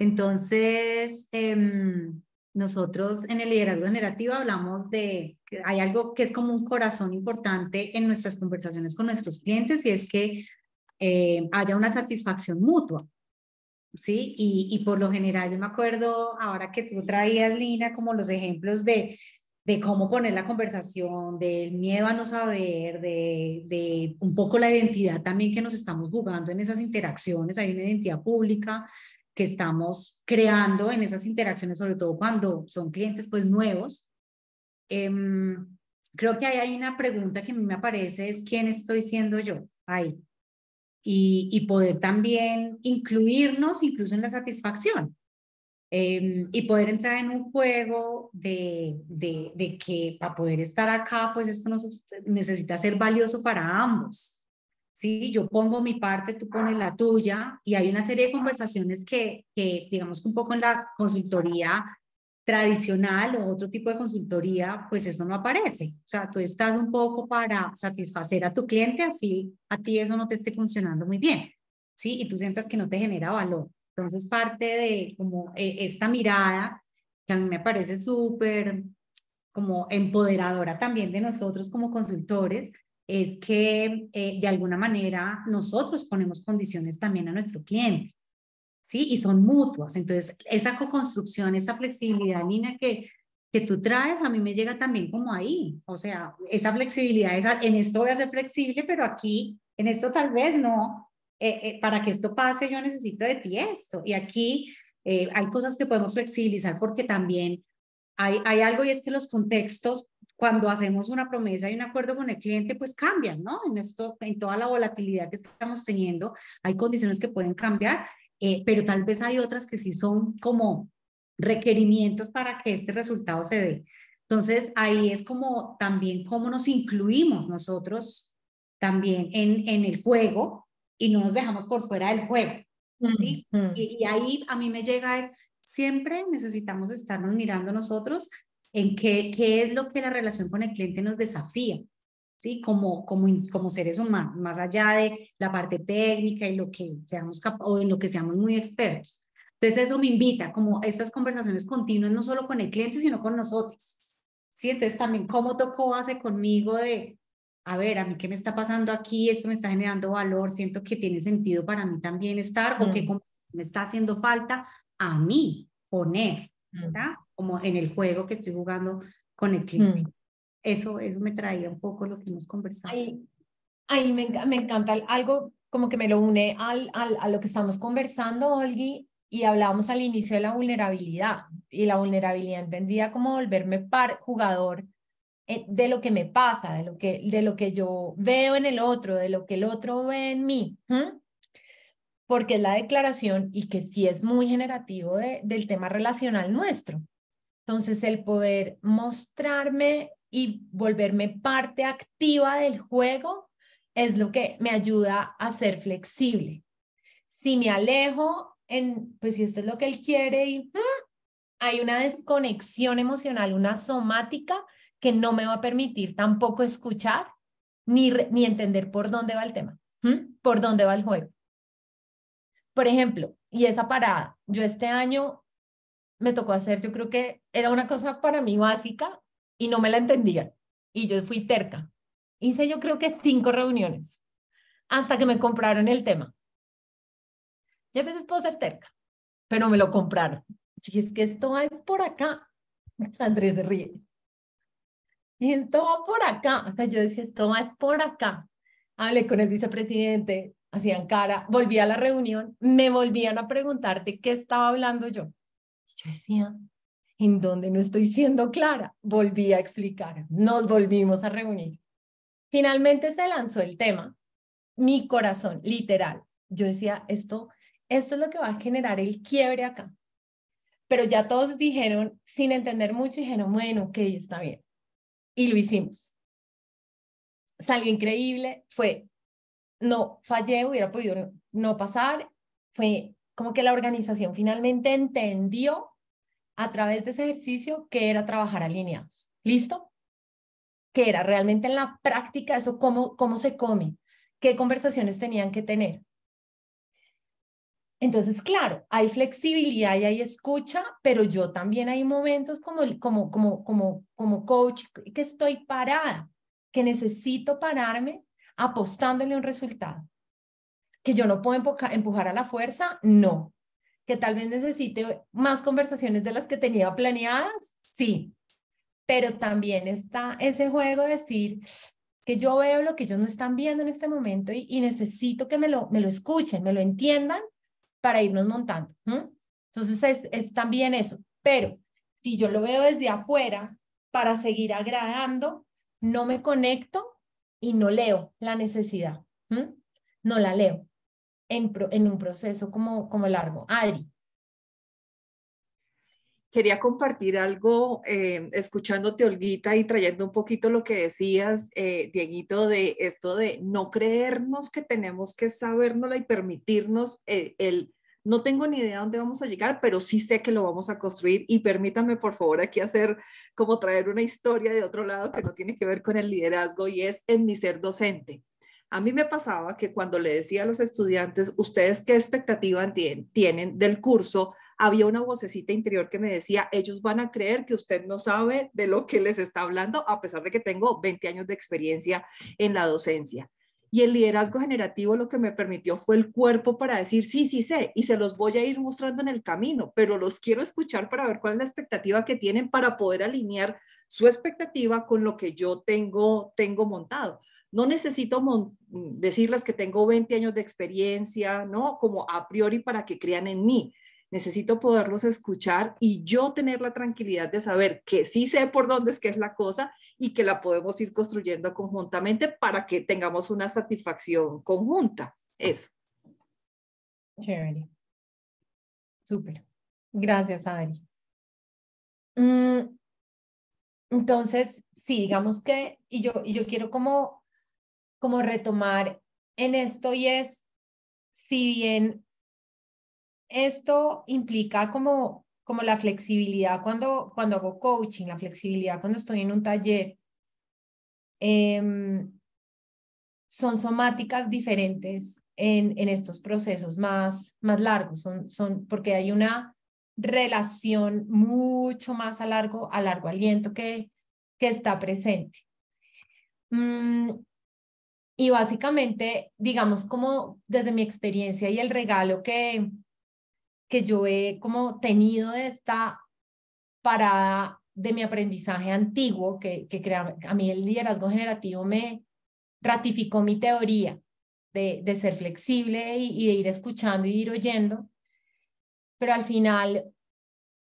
Entonces, em, nosotros en el liderazgo generativo hablamos de, hay algo que es como un corazón importante en nuestras conversaciones con nuestros clientes y es que eh, haya una satisfacción mutua. ¿sí? Y, y, por lo general, yo me acuerdo ahora que tú traías, Lina, como los ejemplos de, de cómo poner la conversación, del miedo a no saber, de, de, un poco la identidad también que nos estamos jugando en esas interacciones, hay una identidad pública que estamos creando en esas interacciones, sobre todo cuando son clientes pues nuevos. Em, creo que ahí hay una pregunta que a mí me aparece es quién estoy siendo yo ahí y, poder también incluirnos incluso en la satisfacción em, y poder entrar en un juego de, de, de, que para poder estar acá pues esto nos, necesita ser valioso para ambos ¿sí? Yo pongo mi parte, tú pones la tuya y hay una serie de conversaciones que, que digamos que un poco en la consultoría tradicional o otro tipo de consultoría, pues eso no aparece. O sea, tú estás un poco para satisfacer a tu cliente, así a ti eso no te esté funcionando muy bien, ¿sí? Y tú sientas que no te genera valor. Entonces, parte de como eh, esta mirada, que a mí me parece súper como empoderadora también de nosotros como consultores, es que eh, de alguna manera nosotros ponemos condiciones también a nuestro cliente, ¿sí? Y son mutuas. Entonces, esa co-construcción, esa flexibilidad, Nina, que, que tú traes, a mí me llega también como ahí. O sea, esa flexibilidad, esa, en esto voy a ser flexible, pero aquí, en esto tal vez no. Eh, eh, para que esto pase, yo necesito de ti esto. Y aquí hay cosas que podemos flexibilizar porque también hay, hay algo y es que los contextos cuando hacemos una promesa y un acuerdo con el cliente, pues cambian, ¿no? En, esto, en toda la volatilidad que estamos teniendo, hay condiciones que pueden cambiar, eh, pero tal vez hay otras que sí son como requerimientos para que este resultado se dé. Entonces, ahí es como también cómo nos incluimos nosotros también en, en el juego y no nos dejamos por fuera del juego. ¿sí? y, y ahí a mí me llega es, siempre necesitamos estarnos mirando nosotros en qué, es lo que la relación con el cliente nos desafía, ¿sí? Como, como, como seres humanos, más allá de la parte técnica y lo que seamos o en lo que seamos muy expertos. Entonces eso me invita, como estas conversaciones continuas, no solo con el cliente, sino con nosotros. ¿Sí? Entonces también cómo tocó hace conmigo de, a ver, a mí qué me está pasando aquí, esto me está generando valor, siento que tiene sentido para mí también estar o qué me está haciendo falta a mí poner como en el juego que estoy jugando con el cliente. Mm. Eso, eso me traía un poco lo que hemos conversado. Ahí, ahí me, me, encanta algo como que me lo une al, al, a lo que estamos conversando, Olgi, y hablábamos al inicio de la vulnerabilidad. Y la vulnerabilidad entendía como volverme par, jugador eh, de lo que me pasa, de lo que, de lo que yo veo en el otro, de lo que el otro ve en mí porque es la declaración y que sí es muy generativo del tema relacional nuestro. Entonces, el poder mostrarme y volverme parte activa del juego es lo que me ayuda a ser flexible. Si me alejo, en, pues si esto es lo que él quiere y ¡ah! hay una desconexión emocional, una somática que no me va a permitir tampoco escuchar ni, ni entender por dónde va el tema, por dónde va el juego. Por ejemplo, y esa parada, yo este año me tocó hacer, yo creo que era una cosa para mí básica y no me la entendía. Y yo fui terca. Hice yo creo que cinco reuniones hasta que me compraron el tema. Ya a veces puedo ser terca, pero me lo compraron. Si es que esto es por acá, Andrés se ríe. Y esto va por acá. O sea, yo decía, esto va por acá. Hablé con el vicepresidente, hacían cara, volví a la reunión, me volvían a preguntar de qué estaba hablando yo. Y yo decía, ¿en dónde no estoy siendo clara? Volví a explicar, nos volvimos a reunir. Finalmente se lanzó el tema, mi corazón, literal. Yo decía, esto, esto es lo que va a generar el quiebre acá. Pero ya todos dijeron, sin entender mucho, dijeron, bueno, ok, está bien. Y lo hicimos. Salió increíble, fue no fallé, hubiera podido no pasar. Fue como que la organización finalmente entendió a través de ese ejercicio que era trabajar alineados. ¿Listo? Que era realmente en la práctica eso, cómo, cómo se come, qué conversaciones tenían que tener. Entonces, claro, hay flexibilidad y hay escucha, pero yo también hay momentos como, como, como, como, como coach que estoy parada, que necesito pararme apostándole un resultado. Que yo no puedo empujar a la fuerza, no. Que tal vez necesite más conversaciones de las que tenía planeadas, sí. Pero también está ese juego de decir que yo veo lo que ellos no están viendo en este momento y, necesito que me lo, me lo escuchen, me lo entiendan para irnos montando. Entonces es también eso. Pero si yo lo veo desde afuera para seguir agradando, no me conecto y no leo la necesidad. No la leo en, en un proceso como, como largo. Adri. Quería compartir algo, eh, escuchándote, Olguita, y trayendo un poquito lo que decías, eh, Dieguito, de esto de no creernos que tenemos que sabernosla y permitirnos eh, el no tengo ni idea dónde vamos a llegar, pero sí sé que lo vamos a construir y permítanme por favor aquí hacer como traer una historia de otro lado que no tiene que ver con el liderazgo y es en mi ser docente. A mí me pasaba que cuando le decía a los estudiantes, ustedes qué expectativa tienen del curso, había una vocecita interior que me decía, ellos van a creer que usted no sabe de lo que les está hablando, a pesar de que tengo 20 años de experiencia en la docencia. Y el liderazgo generativo lo que me permitió fue el cuerpo para decir, sí, sí sé, y se los voy a ir mostrando en el camino, pero los quiero escuchar para ver cuál es la expectativa que tienen para poder alinear su expectativa con lo que yo tengo, tengo montado. No necesito mm, decirles que tengo 20 años de experiencia, ¿no? Como a priori para que crean en mí necesito poderlos escuchar y yo tener la tranquilidad de saber que sí sé por dónde es que es la cosa y que la podemos ir construyendo conjuntamente para que tengamos una satisfacción conjunta. Eso. Súper. Gracias, Adri. Mm, entonces, sí, digamos que, y yo, yo quiero como, como retomar en esto y es, si bien esto implica como, como la flexibilidad cuando, cuando hago coaching, la flexibilidad cuando estoy en un taller. Em, son somáticas diferentes en, estos procesos más, más largos, son, son, porque hay una relación mucho más a largo, a largo aliento que, que está presente. Mm, y básicamente, digamos, como desde mi experiencia y el regalo que, que yo he como tenido de esta parada de mi aprendizaje antiguo, que, que crea, a mí el liderazgo generativo me ratificó mi teoría de, de ser flexible y, de ir escuchando y ir oyendo, pero al final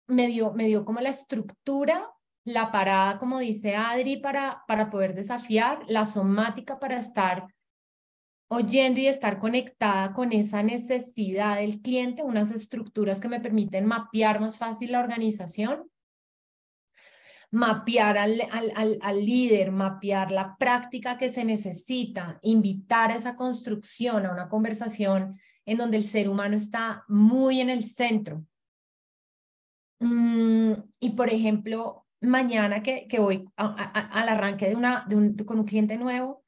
me dio, me dio como la estructura, la parada, como dice Adri, para, para poder desafiar, la somática para estar oyendo y estar conectada con esa necesidad del cliente, unas estructuras que me permiten mapear más fácil la organización, mapear al, líder, mapear la práctica que se necesita, invitar a esa construcción, a una conversación en donde el ser humano está muy en el centro. Mm, y por ejemplo, mañana que, voy al arranque de una, con un cliente nuevo,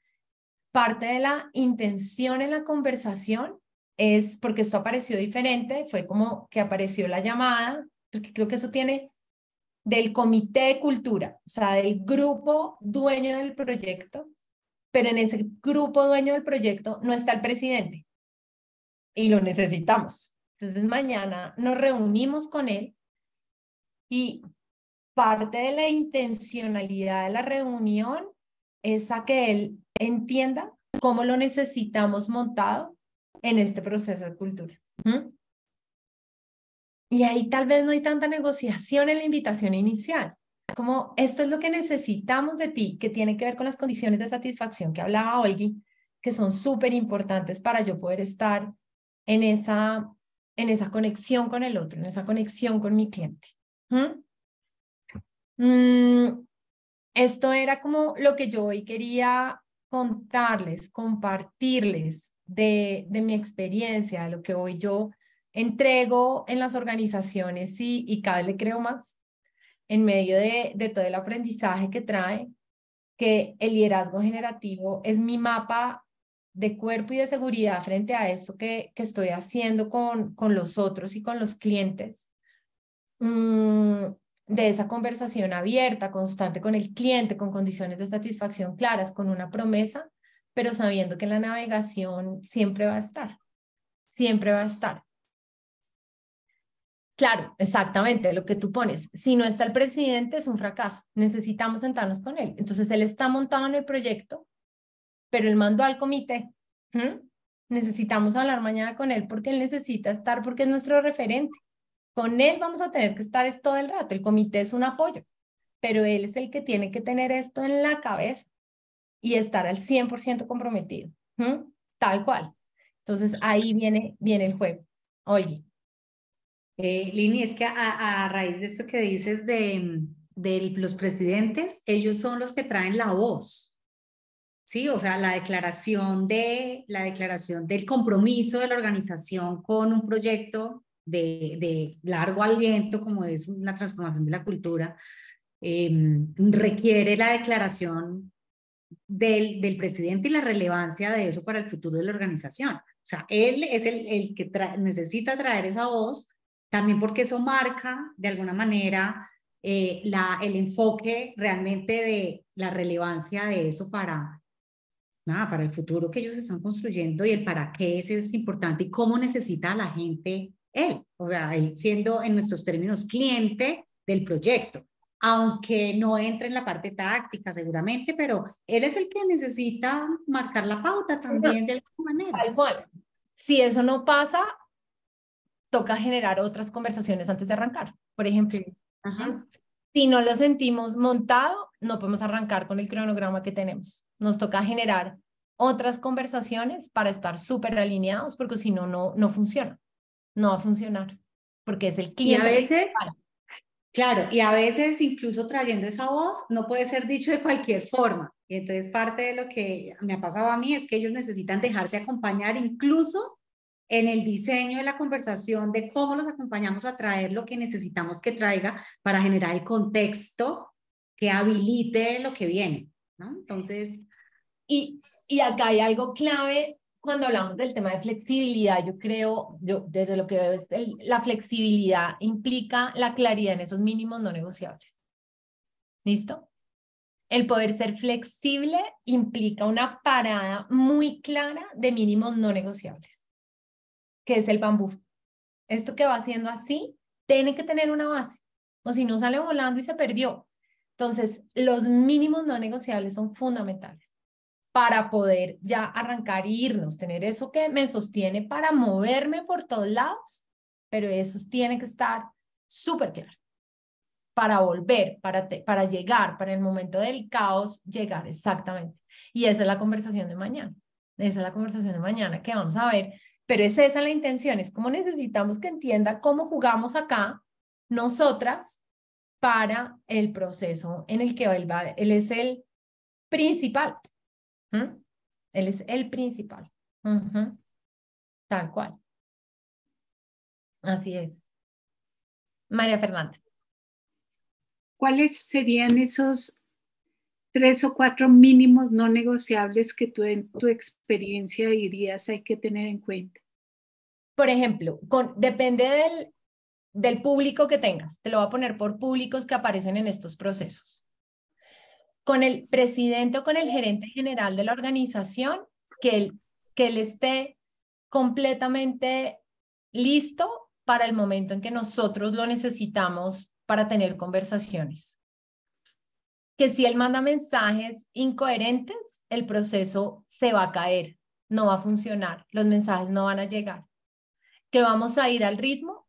parte de la intención en la conversación es porque esto apareció diferente, fue como que apareció la llamada, creo que eso tiene del comité de cultura, o sea, del grupo dueño del proyecto, pero en ese grupo dueño del proyecto no está el presidente y lo necesitamos. Entonces mañana nos reunimos con él y parte de la intencionalidad de la reunión es a que él entienda cómo lo necesitamos montado en este proceso de cultura. Y ahí tal vez no hay tanta negociación en la invitación inicial. Como esto es lo que necesitamos de ti, que tiene que ver con las condiciones de satisfacción que hablaba Olgi, que son súper importantes para yo poder estar en esa, en esa conexión con el otro, en esa conexión con mi cliente. ¿Mm? esto era como lo que yo hoy quería contarles, compartirles de, mi experiencia, de lo que hoy yo entrego en las organizaciones y, y cada vez le creo más en medio de, todo el aprendizaje que trae, que el liderazgo generativo es mi mapa de cuerpo y de seguridad frente a esto que, que estoy haciendo con, con los otros y con los clientes. Mm, de esa conversación abierta, constante con el cliente, con condiciones de satisfacción claras, con una promesa, pero sabiendo que la navegación siempre va a estar, siempre va a estar. Claro, exactamente, lo que tú pones. Si no está el presidente es un fracaso, necesitamos sentarnos con él. Entonces, él está montado en el proyecto, pero él mandó al comité. Necesitamos hablar mañana con él porque él necesita estar, porque es nuestro referente. Con él vamos a tener que estar todo el rato. El comité es un apoyo, pero él es el que tiene que tener esto en la cabeza y estar al 100% comprometido, tal cual. Entonces ahí viene, viene el juego. Oye. Eh, Lini, es que a, raíz de esto que dices de, los presidentes, ellos son los que traen la voz. Sí, o sea, la declaración, de, la declaración del compromiso de la organización con un proyecto de, largo aliento, como es la transformación de la cultura, em, requiere la declaración del, del, presidente y la relevancia de eso para el futuro de la organización. O sea, él es el, el que necesita traer esa voz, también porque eso marca de alguna manera eh, la, el enfoque realmente de la relevancia de eso para, nada, para el futuro que ellos están construyendo y el para qué eso es importante y cómo necesita la gente él, o sea, él siendo en nuestros términos cliente del proyecto, aunque no entre en la parte táctica seguramente, pero él es el que necesita marcar la pauta también de alguna manera. Tal cual. Si eso no pasa, toca generar otras conversaciones antes de arrancar, por ejemplo. Si no lo sentimos montado, no podemos arrancar con el cronograma que tenemos. Nos toca generar otras conversaciones para estar súper alineados, porque si no, no, no funciona no va a funcionar, porque es el cliente. claro, y a veces incluso trayendo esa voz no puede ser dicho de cualquier forma. Y entonces parte de lo que me ha pasado a mí es que ellos necesitan dejarse acompañar incluso en el diseño de la conversación, de cómo los acompañamos a traer lo que necesitamos que traiga para generar el contexto que habilite lo que viene. ¿no? Entonces... Y, y acá hay algo clave cuando hablamos del tema de flexibilidad, yo creo, yo desde lo que veo, la flexibilidad implica la claridad en esos mínimos no negociables. ¿Listo? El poder ser flexible implica una parada muy clara de mínimos no negociables, que es el bambú. Esto que va haciendo así, tiene que tener una base, o si no sale volando y se perdió. Entonces, los mínimos no negociables son fundamentales para poder ya arrancar e irnos, tener eso que me sostiene para moverme por todos lados, pero eso tiene que estar súper claro para volver, para, te, para llegar, para el momento del caos, llegar exactamente. Y esa es la conversación de mañana, esa es la conversación de mañana que vamos a ver, pero es esa la intención, es como necesitamos que entienda cómo jugamos acá nosotras para el proceso en el que él, va, él es el principal, él es el principal. Tal cual. Así es. María Fernanda. ¿Cuáles serían esos tres o cuatro mínimos no negociables que tú en tu experiencia dirías hay que tener en cuenta? Por ejemplo, depende del, del público que tengas. Te lo voy a poner por públicos que aparecen en estos procesos con el presidente o con el gerente general de la organización, que él, que esté completamente listo para el momento en que nosotros lo necesitamos para tener conversaciones. Que si él manda mensajes incoherentes, el proceso se va a caer, no va a funcionar, los mensajes no van a llegar. Que vamos a ir al ritmo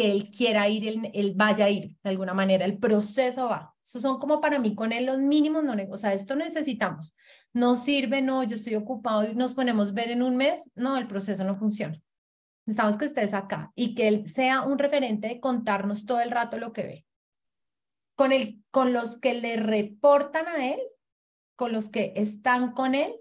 que él quiera ir, él, vaya a ir de alguna manera, el proceso va. eso son como para mí con él los mínimos, o sea, esto necesitamos. No sirve, no, yo estoy ocupado y nos ponemos ver en un mes, no, el proceso no funciona. Necesitamos que estés acá y que él sea un referente de contarnos todo el rato lo que ve. Con, el, con los que le reportan a él, con los que están con él,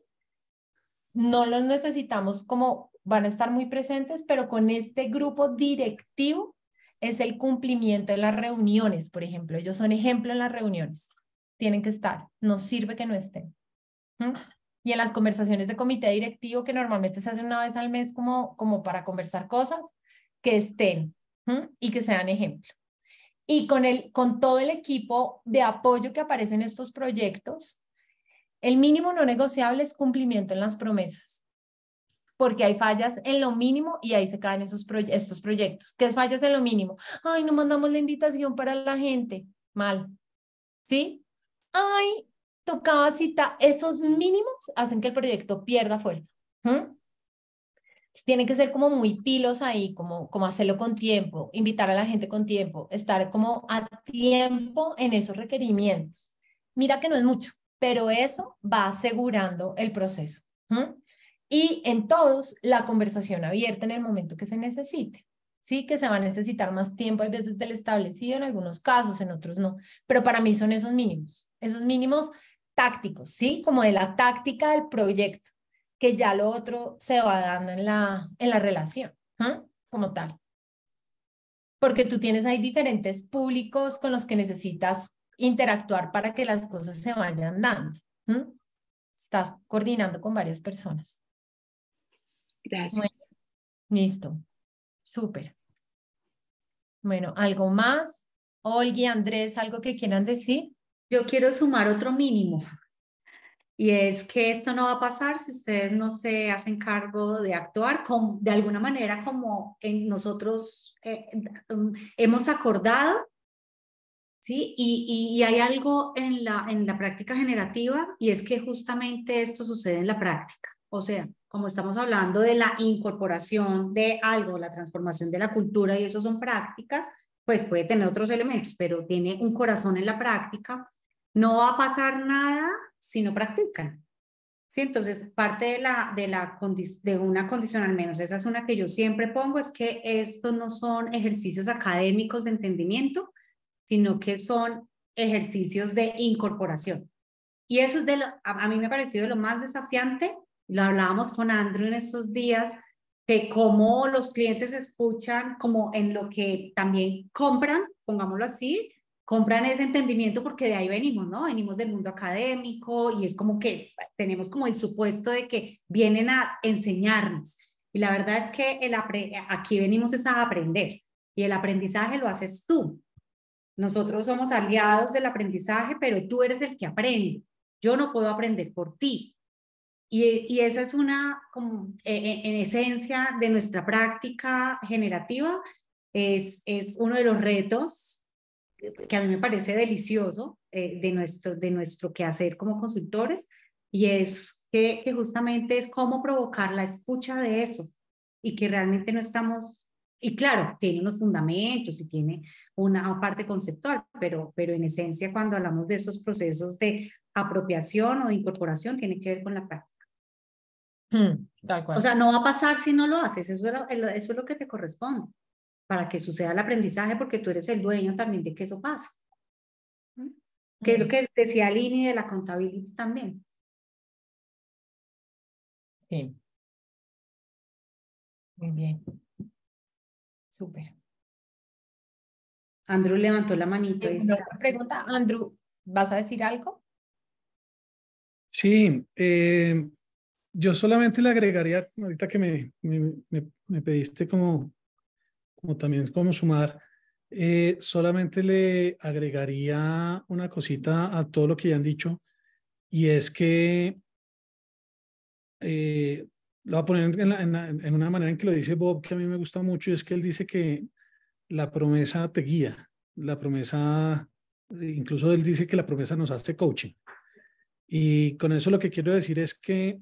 no los necesitamos como van a estar muy presentes, pero con este grupo directivo es el cumplimiento de las reuniones, por ejemplo. Ellos son ejemplo en las reuniones. Tienen que estar. No sirve que no estén. Y en las conversaciones de comité directivo, que normalmente se hacen una vez al mes como, como para conversar cosas, que estén y que sean ejemplo. Y con, el, con todo el equipo de apoyo que aparece en estos proyectos, el mínimo no negociable es cumplimiento en las promesas porque hay fallas en lo mínimo y ahí se caen esos estos proyectos. ¿Qué es fallas en lo mínimo? Ay, no mandamos la invitación para la gente. Mal. ¿Sí? Ay, tocaba cita. Esos mínimos hacen que el proyecto pierda fuerza. ¿Mm? tienen que ser como muy pilos ahí, como, como hacerlo con tiempo, invitar a la gente con tiempo, estar como a tiempo en esos requerimientos. Mira que no es mucho, pero eso va asegurando el proceso. ¿Mm? y en todos la conversación abierta en el momento que se necesite. Sí, que se va a necesitar más tiempo, hay veces del establecido, en algunos casos, en otros no, pero para mí son esos mínimos, esos mínimos tácticos, ¿sí? Como de la táctica del proyecto, que ya lo otro se va dando en la, en la relación, como tal. Porque tú tienes ahí diferentes públicos con los que necesitas interactuar para que las cosas se vayan dando. Estás coordinando con varias personas listo. Súper. Bueno, ¿algo más? y Andrés, ¿algo que quieran decir? Yo quiero sumar otro mínimo. Y es que esto no va a pasar si ustedes no se hacen cargo de actuar con, de alguna manera como nosotros eh, em, hemos acordado. ¿sí? Y, y, hay algo en la, en la práctica generativa y es que justamente esto sucede en la práctica. O sea, como estamos hablando de la incorporación de algo, la transformación de la cultura y eso son prácticas, pues puede tener otros elementos, pero tiene un corazón en la práctica, no va a pasar nada si no practican. ¿Sí? Entonces, parte de, la, de, la, de una condición, al menos esa es una que yo siempre pongo, es que estos no son ejercicios académicos de entendimiento, sino que son ejercicios de incorporación. Y eso es de lo, a, mí me ha parecido lo más desafiante lo hablábamos con Andrew en estos días, que cómo los clientes escuchan, como en lo que también compran, pongámoslo así, compran ese entendimiento porque de ahí venimos, ¿no? Venimos del mundo académico y es como que tenemos como el supuesto de que vienen a enseñarnos. Y la verdad es que el aquí venimos es a aprender y el aprendizaje lo haces tú. Nosotros somos aliados del aprendizaje, pero tú eres el que aprende. Yo no puedo aprender por ti. Y, esa es una, e, e, en, esencia, de nuestra práctica generativa, es, es uno de los retos que a mí me parece delicioso eh, de, nuestro, de nuestro quehacer como consultores, y es que, justamente es cómo provocar la escucha de eso y que realmente no estamos, y claro, tiene unos fundamentos y tiene una parte conceptual, pero, pero en esencia cuando hablamos de esos procesos de apropiación o de incorporación, tiene que ver con la práctica. Hmm, o sea, no va a pasar si no lo haces, eso es, lo, que te corresponde para que suceda el aprendizaje, porque tú eres el dueño también de que eso pase. Hmm. Que es lo que decía Lini de la contabilidad también. Sí. Muy bien. Súper. Andrew levantó la manito. Eh, y está. pregunta, Andrew, ¿vas a decir algo? Sí, eh, yo solamente le agregaría, ahorita que me, me, pediste como, como también como sumar, eh, solamente le agregaría una cosita a todo lo que ya han dicho, y es que eh, lo voy a poner en, en, una manera en que lo dice Bob, que a mí me gusta mucho, y es que él dice que la promesa te guía, la promesa, incluso él dice que la promesa nos hace coaching. Y con eso lo que quiero decir es que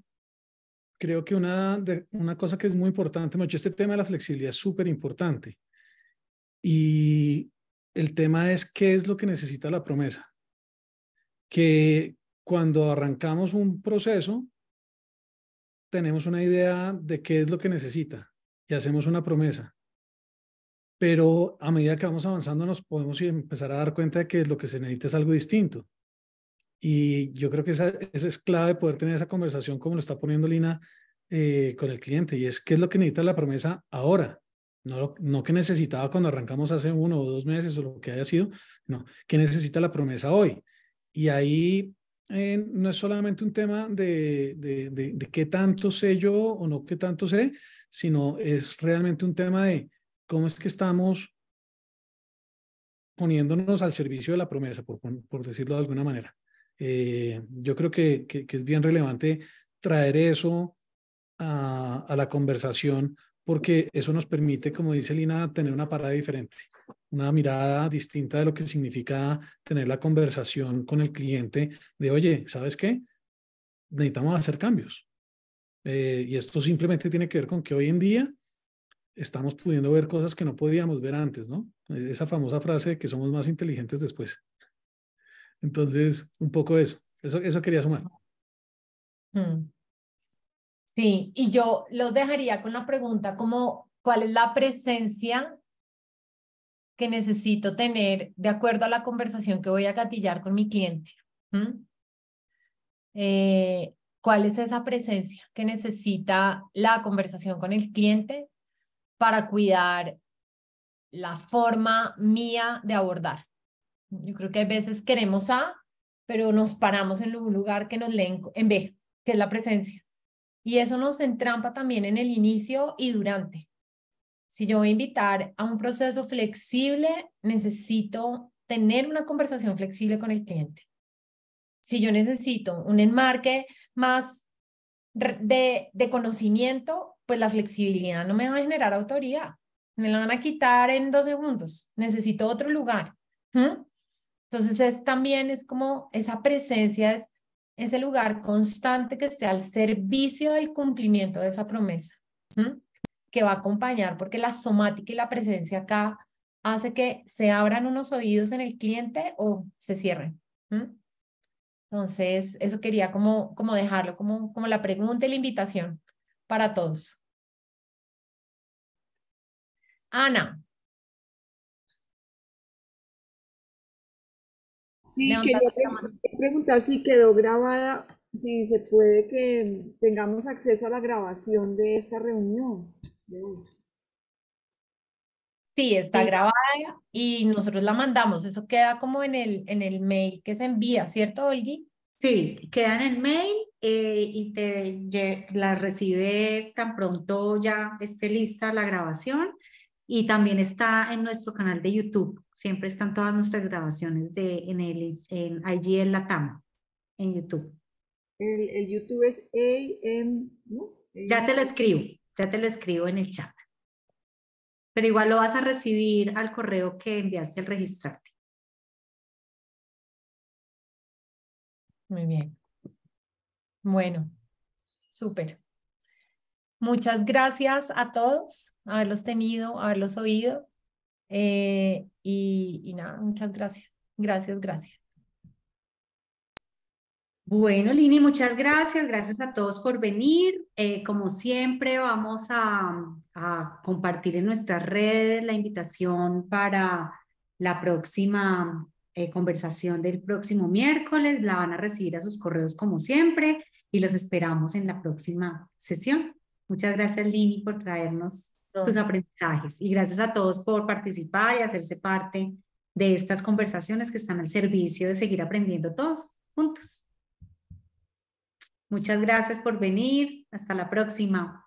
creo que una, una cosa que es muy importante, mucho este tema de la flexibilidad es súper importante. Y el tema es qué es lo que necesita la promesa. Que cuando arrancamos un proceso, tenemos una idea de qué es lo que necesita y hacemos una promesa. Pero a medida que vamos avanzando nos podemos empezar a dar cuenta de que lo que se necesita es algo distinto. Y yo creo que esa, es clave poder tener esa conversación como lo está poniendo Lina eh, con el cliente y es qué es lo que necesita la promesa ahora, no, no que necesitaba cuando arrancamos hace uno o dos meses o lo que haya sido, no, que necesita la promesa hoy. Y ahí eh, no es solamente un tema de, de, de, de, qué tanto sé yo o no qué tanto sé, sino es realmente un tema de cómo es que estamos poniéndonos al servicio de la promesa, por, por decirlo de alguna manera. Eh, yo creo que, es bien relevante traer eso a, la conversación porque eso nos permite, como dice Lina, tener una parada diferente, una mirada distinta de lo que significa tener la conversación con el cliente de, oye, ¿sabes qué? Necesitamos hacer cambios. Eh, y esto simplemente tiene que ver con que hoy en día estamos pudiendo ver cosas que no podíamos ver antes, ¿no? Esa famosa frase de que somos más inteligentes después. Entonces, un poco eso, eso, quería sumar. Mm. Sí, y yo los dejaría con la pregunta como, ¿cuál es la presencia que necesito tener de acuerdo a la conversación que voy a gatillar con mi cliente? ¿Mm? Eh, ¿Cuál es esa presencia que necesita la conversación con el cliente para cuidar la forma mía de abordar? Yo creo que hay veces queremos A, pero nos paramos en un lugar que nos leen en B, que es la presencia. Y eso nos entrampa también en el inicio y durante. Si yo voy a invitar a un proceso flexible, necesito tener una conversación flexible con el cliente. Si yo necesito un enmarque más de, de, conocimiento, pues la flexibilidad no me va a generar autoridad. Me la van a quitar en dos segundos. Necesito otro lugar. ¿Mm? Entonces también es como esa presencia, es ese lugar constante que esté al servicio del cumplimiento de esa promesa, que va a acompañar, porque la somática y la presencia acá hace que se abran unos oídos en el cliente o se cierren. Entonces, eso quería como, como dejarlo como, como la pregunta y la invitación para todos. Ana, Sí, quería preguntar si quedó grabada, si se puede que tengamos acceso a la grabación de esta reunión. Sí, está grabada y nosotros la mandamos. Eso queda como en el, en el mail que se envía, ¿cierto, Olgi? Sí, queda en el mail eh, y te la recibes tan pronto ya esté lista la grabación y también está en nuestro canal de YouTube Siempre están todas nuestras grabaciones de, en, el, en IGL Latam, en YouTube. El, YouTube es AM. Ya te lo escribo, ya te lo escribo en el chat. Pero igual lo vas a recibir al correo que enviaste al registrarte. Muy bien. Bueno, súper. Muchas gracias a todos, haberlos tenido, haberlos oído. Eh, y, nada, muchas gracias. Gracias, gracias. Bueno, Lini, muchas gracias. Gracias a todos por venir. Eh, como siempre, vamos a, compartir en nuestras redes la invitación para la próxima eh, conversación del próximo miércoles. La van a recibir a sus correos como siempre y los esperamos en la próxima sesión. Muchas gracias, Lini, por traernos tus aprendizajes. Y gracias a todos por participar y hacerse parte de estas conversaciones que están al servicio de seguir aprendiendo todos juntos. Muchas gracias por venir. Hasta la próxima.